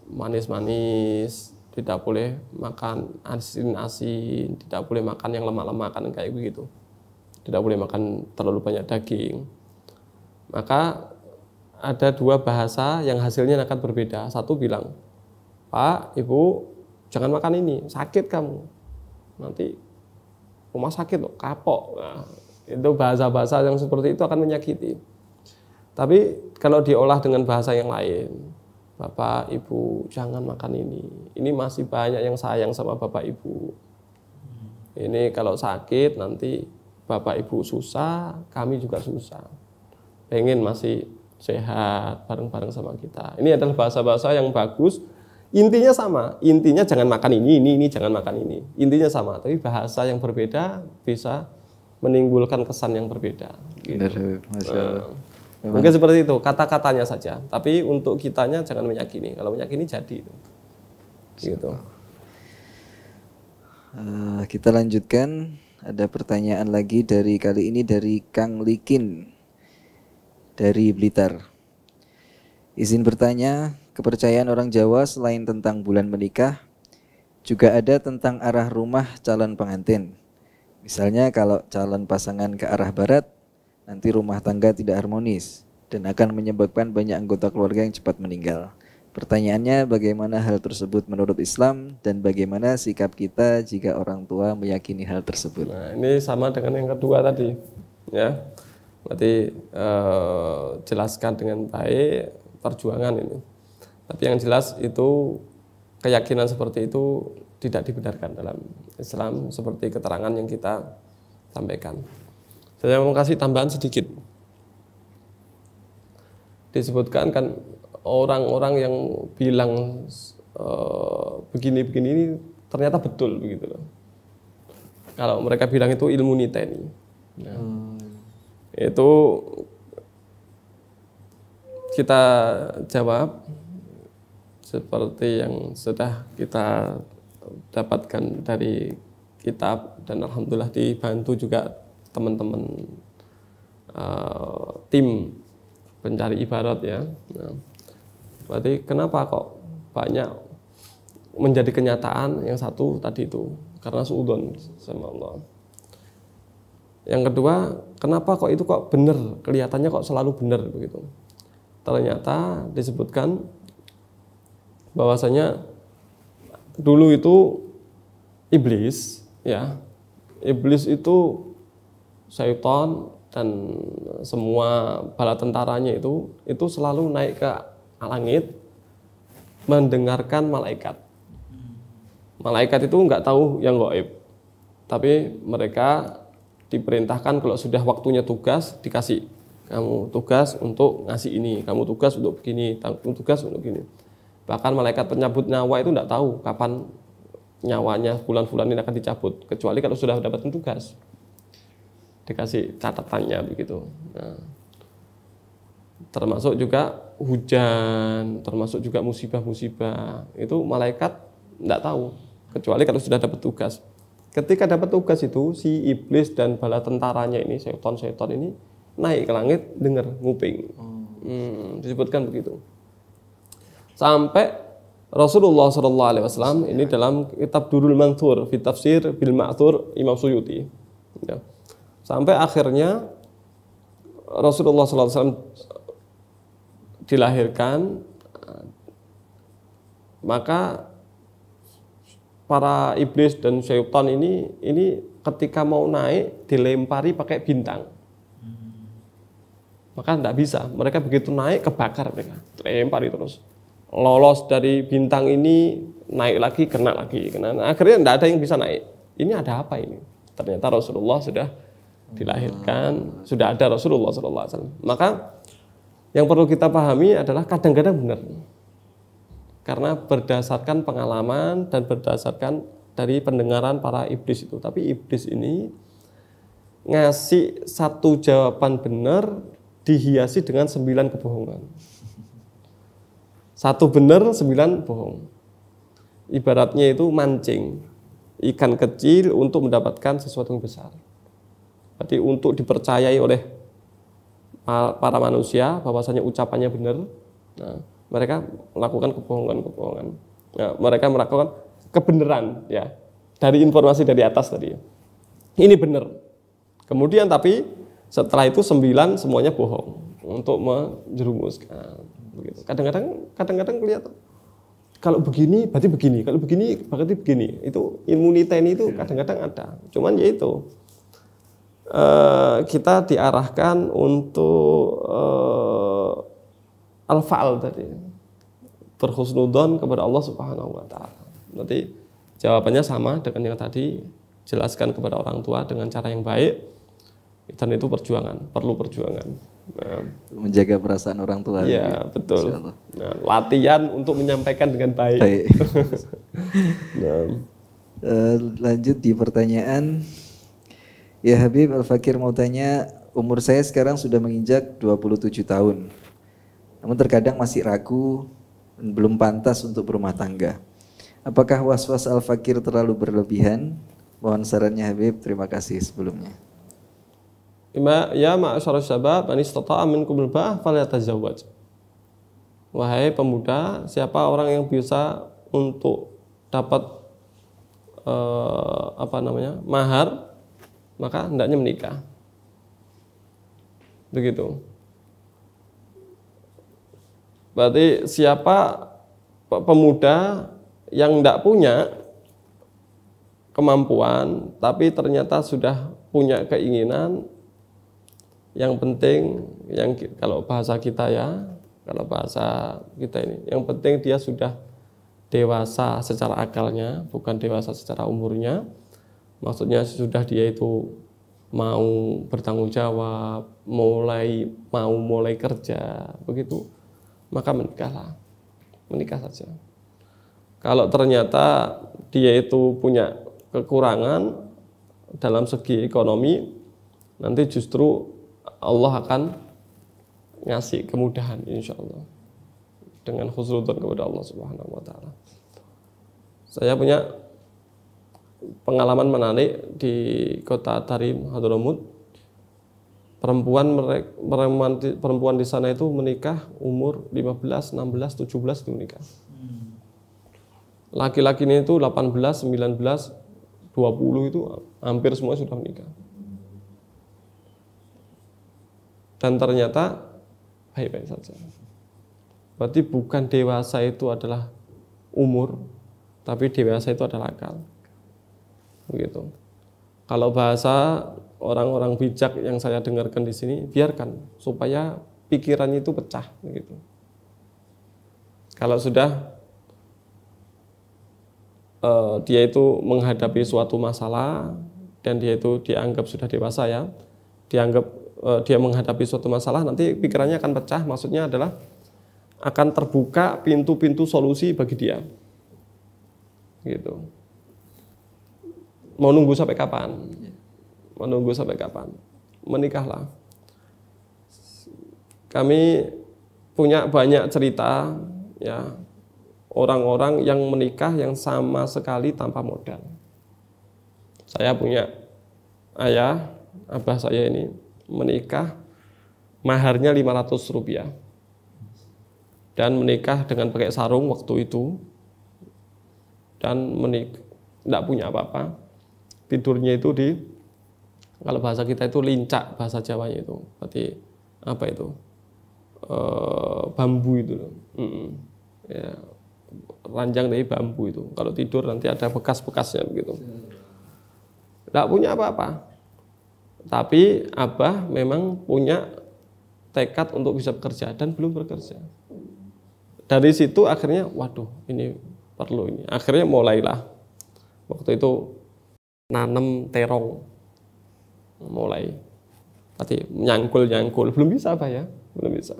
manis-manis, tidak boleh makan asin-asin, tidak boleh makan yang lemak-lemak kan kayak begitu. Tidak boleh makan terlalu banyak daging. Maka ada dua bahasa yang hasilnya akan berbeda. Satu bilang, Pak, Ibu, jangan makan ini, sakit kamu. Nanti rumah sakit loh, kapok. Nah, itu bahasa-bahasa yang seperti itu akan menyakiti. Tapi kalau diolah dengan bahasa yang lain, Bapak, Ibu, jangan makan ini. Ini masih banyak yang sayang sama Bapak, Ibu. Ini kalau sakit nanti Bapak, Ibu susah, kami juga susah. Pengen masih sehat bareng-bareng sama kita. Ini adalah bahasa-bahasa yang bagus. Intinya sama, intinya jangan makan ini, ini, ini, jangan makan ini. Intinya sama, tapi bahasa yang berbeda bisa menimbulkan kesan yang berbeda. Gitu. Eh, mungkin seperti itu, kata-katanya saja. Tapi untuk kitanya jangan meyakini. Kalau meyakini jadi. Gitu. Uh, kita lanjutkan. Ada pertanyaan lagi dari kali ini dari Kang Likin dari Blitar. Izin bertanya, kepercayaan orang Jawa selain tentang bulan menikah, juga ada tentang arah rumah calon pengantin. Misalnya kalau calon pasangan ke arah barat, nanti rumah tangga tidak harmonis dan akan menyebabkan banyak anggota keluarga yang cepat meninggal. Pertanyaannya bagaimana hal tersebut menurut Islam dan bagaimana sikap kita jika orang tua meyakini hal tersebut? Nah, ini sama dengan yang kedua tadi, ya. Berarti e, jelaskan dengan baik perjuangan ini. Tapi yang jelas itu keyakinan seperti itu tidak dibenarkan dalam Islam seperti keterangan yang kita sampaikan. Saya mau kasih tambahan sedikit. Disebutkan kan orang-orang yang bilang eh, begini-begini ini ternyata betul begitu loh. Kalau mereka bilang itu ilmu niteni. Hmm itu kita jawab seperti yang sudah kita dapatkan dari kitab dan alhamdulillah dibantu juga teman-teman uh, tim pencari ibarat ya. Nah, berarti kenapa kok banyak menjadi kenyataan yang satu tadi itu karena suudon sama Allah yang kedua kenapa kok itu kok benar kelihatannya kok selalu benar begitu ternyata disebutkan bahwasanya dulu itu iblis ya iblis itu syaitan dan semua bala tentaranya itu itu selalu naik ke langit mendengarkan malaikat. Hmm. Malaikat itu nggak tahu yang goib, tapi mereka diperintahkan kalau sudah waktunya tugas dikasih kamu tugas untuk ngasih ini, kamu tugas untuk begini, kamu tugas untuk begini. Bahkan malaikat penyabut nyawa itu tidak tahu kapan nyawanya bulan-bulan ini akan dicabut, kecuali kalau sudah dapat tugas. Dikasih catatannya begitu. Nah, termasuk juga hujan, termasuk juga musibah-musibah. Itu malaikat tidak tahu, kecuali kalau sudah dapat tugas. Ketika dapat tugas itu, si iblis dan bala tentaranya ini, seton-seton ini naik ke langit, dengar nguping. Hmm. hmm. disebutkan begitu. Sampai Rasulullah Shallallahu Alaihi Wasallam ini dalam kitab Durul Mansur, fitafsir bil Ma'thur Imam Suyuti. Ya. Sampai akhirnya Rasulullah Shallallahu Alaihi Wasallam dilahirkan, maka para iblis dan syaitan ini ini ketika mau naik dilempari pakai bintang. Hmm. Maka tidak bisa. Mereka begitu naik kebakar mereka, lempari terus. Lolos dari bintang ini naik lagi kena lagi kena. Nah, akhirnya tidak ada yang bisa naik. Ini ada apa ini? Ternyata Rasulullah sudah dilahirkan, hmm. sudah ada Rasulullah SAW. Maka yang perlu kita pahami adalah kadang-kadang benar karena berdasarkan pengalaman dan berdasarkan dari pendengaran para iblis itu. Tapi iblis ini ngasih satu jawaban benar dihiasi dengan sembilan kebohongan. Satu benar, sembilan bohong. Ibaratnya itu mancing ikan kecil untuk mendapatkan sesuatu yang besar. Berarti untuk dipercayai oleh para manusia bahwasanya ucapannya benar. Nah, mereka melakukan kebohongan-kebohongan. Ya, mereka melakukan kebenaran ya dari informasi dari atas tadi. Ini benar. Kemudian tapi setelah itu sembilan semuanya bohong untuk menjerumuskan. Kadang-kadang kadang-kadang kelihatan kalau begini berarti begini, kalau begini berarti begini. Itu imuniten itu iya. kadang-kadang ada. Cuman ya itu eh, kita diarahkan untuk eh, al-fa'al tadi. Berhusnudon kepada Allah Subhanahu wa taala. Nanti jawabannya sama dengan yang tadi jelaskan kepada orang tua dengan cara yang baik dan itu perjuangan, perlu perjuangan. Nah, menjaga perasaan orang tua. Iya, betul. Nah, latihan untuk menyampaikan dengan baik. baik. [LAUGHS] nah. nah. Eh, lanjut di pertanyaan Ya Habib Al Fakir mau tanya, umur saya sekarang sudah menginjak 27 tahun namun terkadang masih ragu dan belum pantas untuk berumah tangga. Apakah was-was al-fakir terlalu berlebihan? Mohon sarannya Habib, terima kasih sebelumnya. Ya ma'asyar syabab, man istata'a minkum al-ba'ah falyatazawwaj. Wahai pemuda, siapa orang yang bisa untuk dapat eh, apa namanya? mahar, maka hendaknya menikah. Begitu. Berarti siapa pemuda yang tidak punya kemampuan, tapi ternyata sudah punya keinginan yang penting, yang kalau bahasa kita ya, kalau bahasa kita ini, yang penting dia sudah dewasa secara akalnya, bukan dewasa secara umurnya. Maksudnya sudah dia itu mau bertanggung jawab, mulai mau mulai kerja, begitu maka menikahlah. Menikah saja. Kalau ternyata dia itu punya kekurangan dalam segi ekonomi, nanti justru Allah akan ngasih kemudahan insya Allah dengan khusnudan kepada Allah Subhanahu wa taala. Saya punya pengalaman menarik di kota Tarim Hadramut perempuan perempuan di, sana itu menikah umur 15, 16, 17 itu menikah. Laki-laki ini itu 18, 19, 20 itu hampir semua sudah menikah. Dan ternyata baik-baik saja. Berarti bukan dewasa itu adalah umur, tapi dewasa itu adalah akal. Begitu. Kalau bahasa orang-orang bijak yang saya dengarkan di sini, biarkan supaya pikirannya itu pecah gitu. Kalau sudah uh, dia itu menghadapi suatu masalah dan dia itu dianggap sudah dewasa ya, dianggap uh, dia menghadapi suatu masalah nanti pikirannya akan pecah. Maksudnya adalah akan terbuka pintu-pintu solusi bagi dia. Gitu mau nunggu sampai kapan? Mau nunggu sampai kapan? Menikahlah. Kami punya banyak cerita ya orang-orang yang menikah yang sama sekali tanpa modal. Saya punya ayah, abah saya ini menikah maharnya 500 rupiah dan menikah dengan pakai sarung waktu itu dan menik tidak punya apa-apa tidurnya itu di kalau bahasa kita itu lincak bahasa Jawanya itu berarti apa itu e, bambu itu mm -mm. Ya, ranjang dari bambu itu kalau tidur nanti ada bekas-bekasnya begitu tidak punya apa-apa tapi abah memang punya tekad untuk bisa bekerja dan belum bekerja dari situ akhirnya waduh ini perlu ini akhirnya mulailah waktu itu nanem terong mulai tadi nyangkul nyangkul belum bisa apa ya belum bisa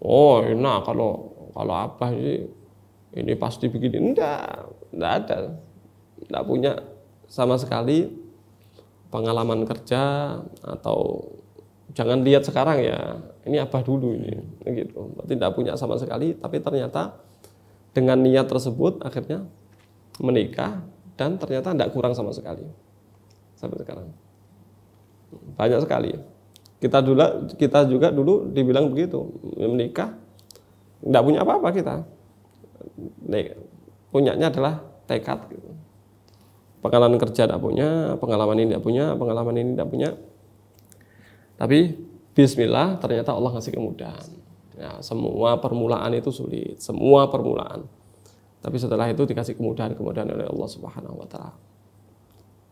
oh enak kalau kalau apa sih ini pasti begini enggak enggak ada enggak punya sama sekali pengalaman kerja atau jangan lihat sekarang ya ini apa dulu ini gitu enggak punya sama sekali tapi ternyata dengan niat tersebut akhirnya menikah dan ternyata tidak kurang sama sekali sampai sekarang banyak sekali kita dulu kita juga dulu dibilang begitu menikah tidak punya apa-apa kita punyanya adalah tekad gitu. pengalaman kerja tidak punya pengalaman ini tidak punya pengalaman ini tidak punya tapi Bismillah ternyata Allah ngasih kemudahan ya, semua permulaan itu sulit semua permulaan tapi setelah itu dikasih kemudahan-kemudahan oleh Allah Subhanahu wa taala.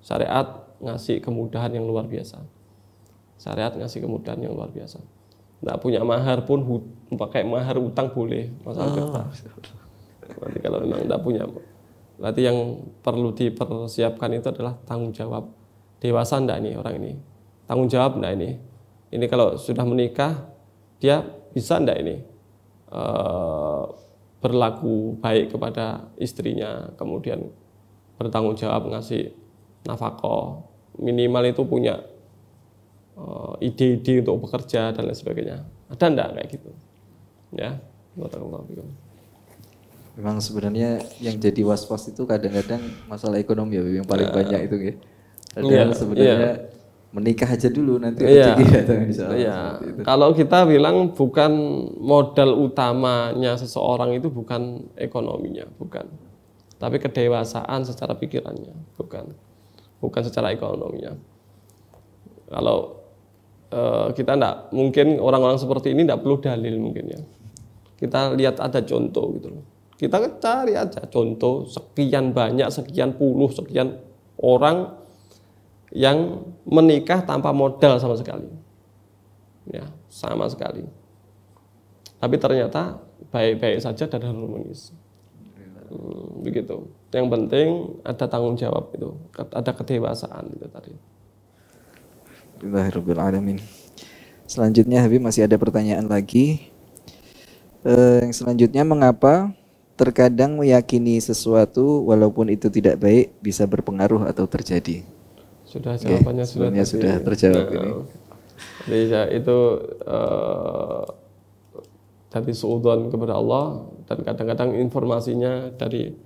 Syariat ngasih kemudahan yang luar biasa. Syariat ngasih kemudahan yang luar biasa. Tidak punya mahar pun pakai mahar utang boleh, masalah oh. Berarti kalau memang tidak punya berarti yang perlu dipersiapkan itu adalah tanggung jawab. Dewasa enggak ini orang ini? Tanggung jawab enggak ini? Ini kalau sudah menikah dia bisa enggak ini? Uh, berlaku baik kepada istrinya, kemudian bertanggung jawab ngasih nafkah, minimal itu punya eh, ide-ide untuk bekerja dan lain sebagainya. Ada enggak kayak gitu? Ya, Memang sebenarnya yang jadi was-was itu kadang-kadang masalah ekonomi ya, yang paling ya. banyak itu ya. Padahal ya, sebenarnya ya menikah aja dulu nanti iya. Iya. Kalau kita bilang bukan modal utamanya seseorang itu bukan ekonominya, bukan. Tapi kedewasaan secara pikirannya, bukan. Bukan secara ekonominya. Kalau uh, kita tidak mungkin orang-orang seperti ini tidak perlu dalil mungkin ya. Kita lihat ada contoh gitu loh. Kita cari aja contoh sekian banyak, sekian puluh, sekian orang yang menikah tanpa modal sama sekali. Ya, sama sekali. Tapi ternyata baik-baik saja dan harmonis. Hmm, begitu. Yang penting ada tanggung jawab itu, ada kedewasaan itu tadi. Bismillahirrahmanirrahim. alamin. Selanjutnya Habib masih ada pertanyaan lagi. Eh, yang selanjutnya mengapa terkadang meyakini sesuatu walaupun itu tidak baik bisa berpengaruh atau terjadi? Sudah jawabannya okay. sudah, sudah terjawab ini. Nah, jadi ya, itu uh, eh, dari suudon kepada Allah dan kadang-kadang informasinya dari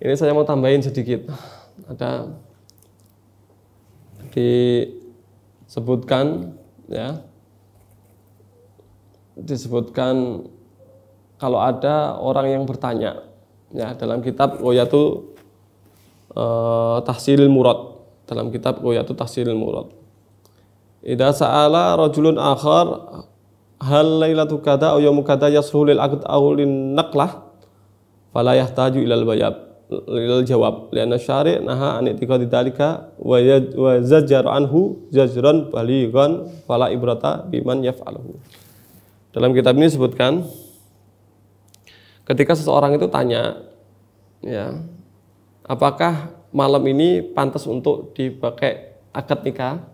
ini saya mau tambahin sedikit ada disebutkan ya disebutkan kalau ada orang yang bertanya ya dalam kitab tuh uh, eh, Tahsilil Murad dalam kitab Quyatu Tahsilil Murad. Idza sa'ala rajulun akhar hal lailatu kada aw yawmu kada yasruhu lil aqd aw lin naqlah fala yahtaju ilal bayab lil jawab lianna syari' naha an itiqadi dalika wa wa zajjar anhu zajran balighan fala ibrata biman yaf'aluhu. Dalam kitab ini disebutkan ketika seseorang itu tanya ya apakah malam ini pantas untuk dipakai akad nikah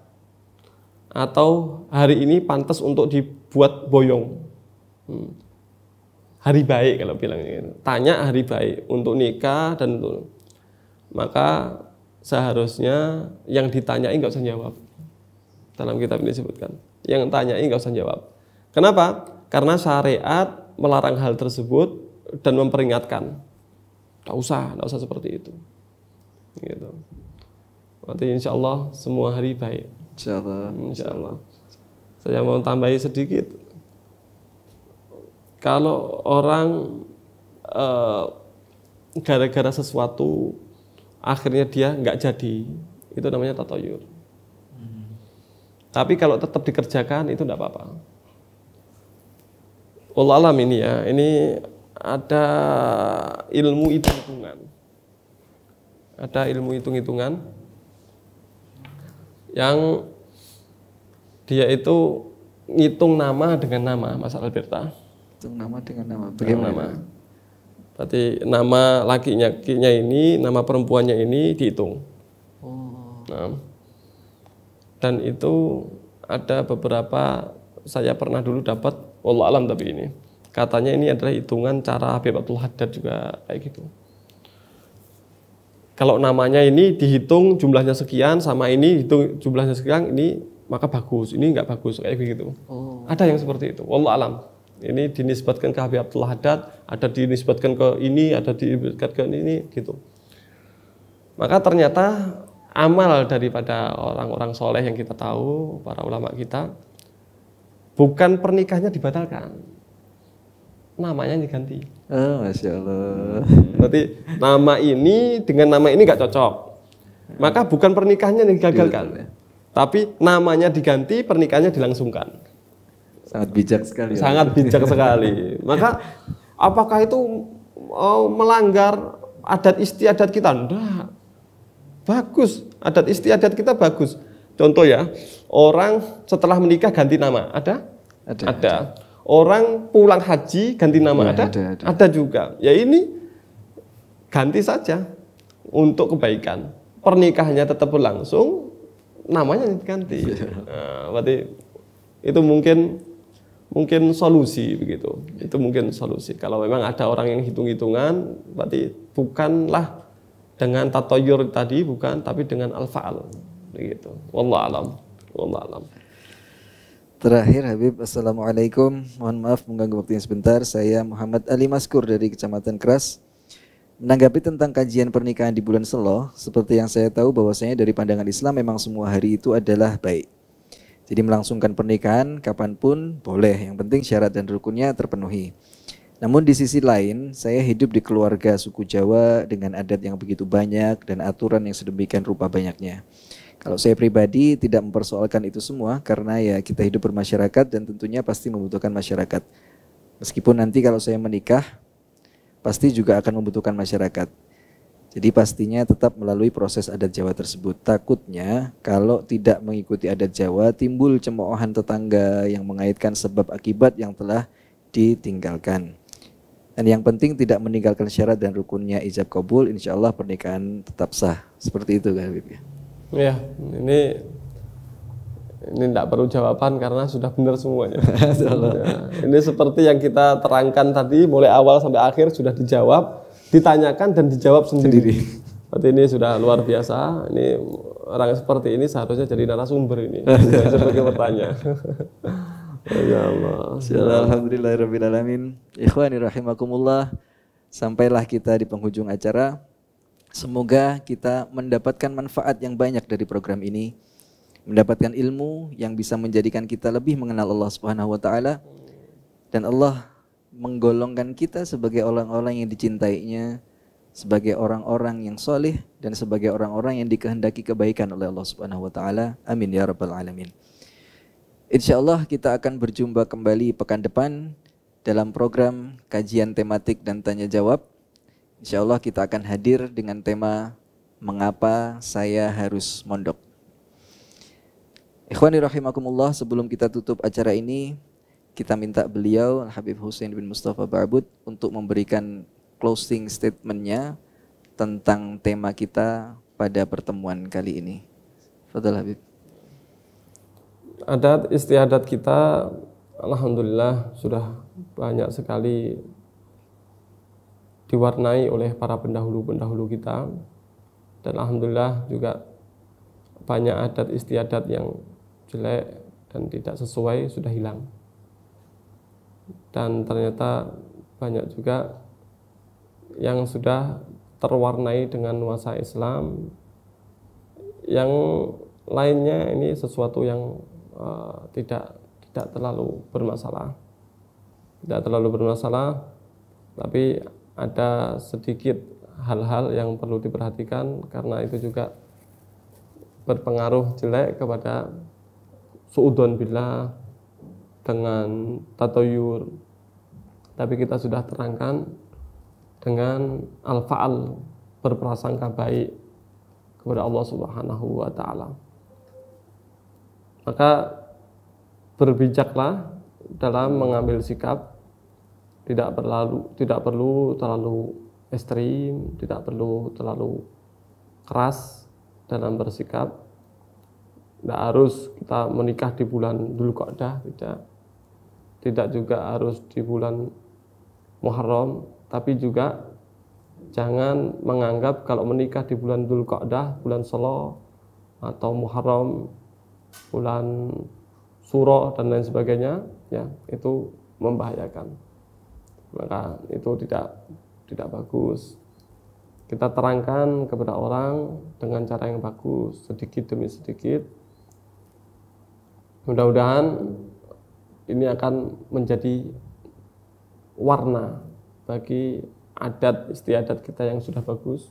atau hari ini pantas untuk dibuat boyong. Hmm. Hari baik kalau bilangnya gitu. Tanya hari baik untuk nikah dan untuk maka seharusnya yang ditanyain nggak usah jawab. Dalam kitab ini disebutkan. Yang tanyai nggak usah jawab. Kenapa? Karena syariat melarang hal tersebut dan memperingatkan. Tidak usah, tidak usah seperti itu gitu nanti insya Allah semua hari baik insya Allah hmm, insya Allah saya mau tambahi sedikit kalau orang eh, gara-gara uh, sesuatu akhirnya dia nggak jadi itu namanya tatoyur tapi kalau tetap dikerjakan itu nggak apa-apa Allah ini ya ini ada ilmu hitung-hitungan ada ilmu hitung-hitungan yang dia itu ngitung nama dengan nama Mas Alberta. Hitung nama dengan nama. Bagaimana? Nama. Berarti nama lakinya kinya ini, nama perempuannya ini dihitung. Oh. Nah. Dan itu ada beberapa saya pernah dulu dapat Allah alam tapi ini katanya ini adalah hitungan cara Habib Abdul Haddad juga kayak gitu kalau namanya ini dihitung jumlahnya sekian sama ini hitung jumlahnya sekian ini maka bagus ini nggak bagus kayak begitu oh. ada yang seperti itu Allah alam ini dinisbatkan ke Habib Abdullah Haddad ada dinisbatkan ke ini ada dinisbatkan ke ini gitu maka ternyata amal daripada orang-orang soleh yang kita tahu para ulama kita bukan pernikahannya dibatalkan namanya diganti. oh, ah, masya Allah. Hmm. Berarti nama ini dengan nama ini nggak cocok. Maka bukan pernikahannya yang digagalkan, ya. tapi namanya diganti, pernikahannya dilangsungkan. Sangat bijak sekali. Sangat ya. bijak [LAUGHS] sekali. Maka apakah itu oh, melanggar adat istiadat kita? Enggak. Bagus, adat istiadat kita bagus. Contoh ya, orang setelah menikah ganti nama, ada? Ada. ada. ada Orang pulang haji ganti nama ya, ada? Ada, ada, ada juga. Ya ini ganti saja untuk kebaikan. Pernikahannya tetap berlangsung, namanya diganti. Iya. Nah, berarti itu mungkin mungkin solusi begitu. Itu mungkin solusi. Kalau memang ada orang yang hitung-hitungan, berarti bukanlah dengan tatoyur tadi bukan, tapi dengan alfaal begitu. Wallah alam. Terakhir Habib, Assalamualaikum. Mohon maaf mengganggu waktunya sebentar. Saya Muhammad Ali Maskur dari Kecamatan Keras. Menanggapi tentang kajian pernikahan di bulan Selo, seperti yang saya tahu bahwasanya dari pandangan Islam memang semua hari itu adalah baik. Jadi melangsungkan pernikahan kapanpun boleh, yang penting syarat dan rukunnya terpenuhi. Namun di sisi lain, saya hidup di keluarga suku Jawa dengan adat yang begitu banyak dan aturan yang sedemikian rupa banyaknya. Kalau saya pribadi tidak mempersoalkan itu semua karena ya kita hidup bermasyarakat dan tentunya pasti membutuhkan masyarakat. Meskipun nanti kalau saya menikah pasti juga akan membutuhkan masyarakat. Jadi pastinya tetap melalui proses adat Jawa tersebut. Takutnya kalau tidak mengikuti adat Jawa timbul cemoohan tetangga yang mengaitkan sebab akibat yang telah ditinggalkan. Dan yang penting tidak meninggalkan syarat dan rukunnya ijab kabul, insya Allah pernikahan tetap sah. Seperti itu kan Bibi? Ya. Ya, ini ini tidak perlu jawaban karena sudah benar semuanya. [LAUGHS] ya, ini seperti yang kita terangkan tadi, mulai awal sampai akhir sudah dijawab, ditanyakan dan dijawab sendiri. sendiri. Berarti ini sudah luar biasa. Ini orang seperti ini seharusnya jadi narasumber ini [LAUGHS] iya. [LAUGHS] sebagai bertanya. ya Allah. Ya. Alhamdulillahirobbilalamin. Ikhwani rahimakumullah. Sampailah kita di penghujung acara. Semoga kita mendapatkan manfaat yang banyak dari program ini, mendapatkan ilmu yang bisa menjadikan kita lebih mengenal Allah Subhanahu wa taala dan Allah menggolongkan kita sebagai orang-orang yang dicintainya, sebagai orang-orang yang soleh dan sebagai orang-orang yang dikehendaki kebaikan oleh Allah Subhanahu wa taala. Amin ya rabbal alamin. Insyaallah kita akan berjumpa kembali pekan depan dalam program kajian tematik dan tanya jawab Insya Allah kita akan hadir dengan tema Mengapa Saya Harus Mondok. Ikhwani rahimakumullah, sebelum kita tutup acara ini, kita minta beliau, Habib Hussein bin Mustafa Ba'bud, untuk memberikan closing statementnya tentang tema kita pada pertemuan kali ini. Fadal Habib. Adat istiadat kita, Alhamdulillah sudah banyak sekali diwarnai oleh para pendahulu-pendahulu kita dan alhamdulillah juga banyak adat istiadat yang jelek dan tidak sesuai sudah hilang dan ternyata banyak juga yang sudah terwarnai dengan nuansa Islam yang lainnya ini sesuatu yang uh, tidak tidak terlalu bermasalah tidak terlalu bermasalah tapi ada sedikit hal-hal yang perlu diperhatikan karena itu juga berpengaruh jelek kepada suudon bila dengan tatoyur tapi kita sudah terangkan dengan al berprasangka baik kepada Allah Subhanahu wa taala. Maka berbijaklah dalam mengambil sikap tidak berlalu tidak perlu terlalu ekstrim tidak perlu terlalu keras dalam bersikap tidak harus kita menikah di bulan dulu kok dah tidak tidak juga harus di bulan Muharram tapi juga jangan menganggap kalau menikah di bulan kok dah bulan Solo atau Muharram, bulan Suro dan lain sebagainya ya itu membahayakan maka itu tidak tidak bagus. Kita terangkan kepada orang dengan cara yang bagus, sedikit demi sedikit. Mudah-mudahan ini akan menjadi warna bagi adat istiadat kita yang sudah bagus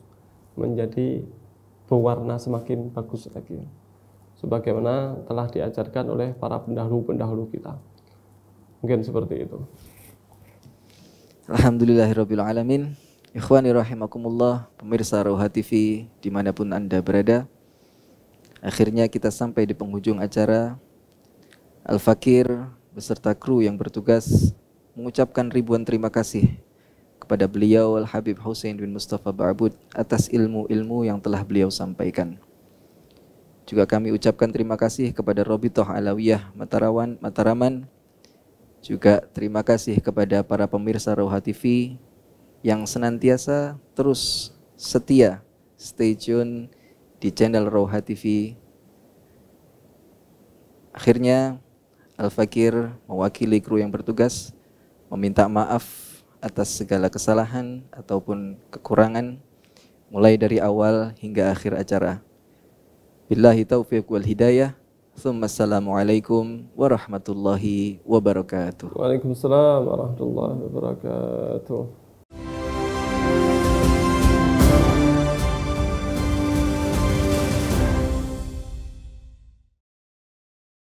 menjadi berwarna semakin bagus lagi sebagaimana telah diajarkan oleh para pendahulu-pendahulu kita mungkin seperti itu Alhamdulillahirrabbilalamin Ikhwani rahimakumullah Pemirsa Rauha TV dimanapun anda berada Akhirnya kita sampai di penghujung acara Al-Fakir beserta kru yang bertugas mengucapkan ribuan terima kasih kepada beliau Al-Habib Hussein bin Mustafa Ba'bud atas ilmu-ilmu yang telah beliau sampaikan. Juga kami ucapkan terima kasih kepada Robitoh Alawiyah Matarawan, Mataraman, Mataraman juga terima kasih kepada para pemirsa Roha TV yang senantiasa terus setia stay tune di channel Roha TV. Akhirnya Al Fakir mewakili kru yang bertugas meminta maaf atas segala kesalahan ataupun kekurangan mulai dari awal hingga akhir acara. Billahi taufiq wal hidayah. ثم السلام عليكم ورحمة الله وبركاته وعليكم السلام ورحمة الله وبركاته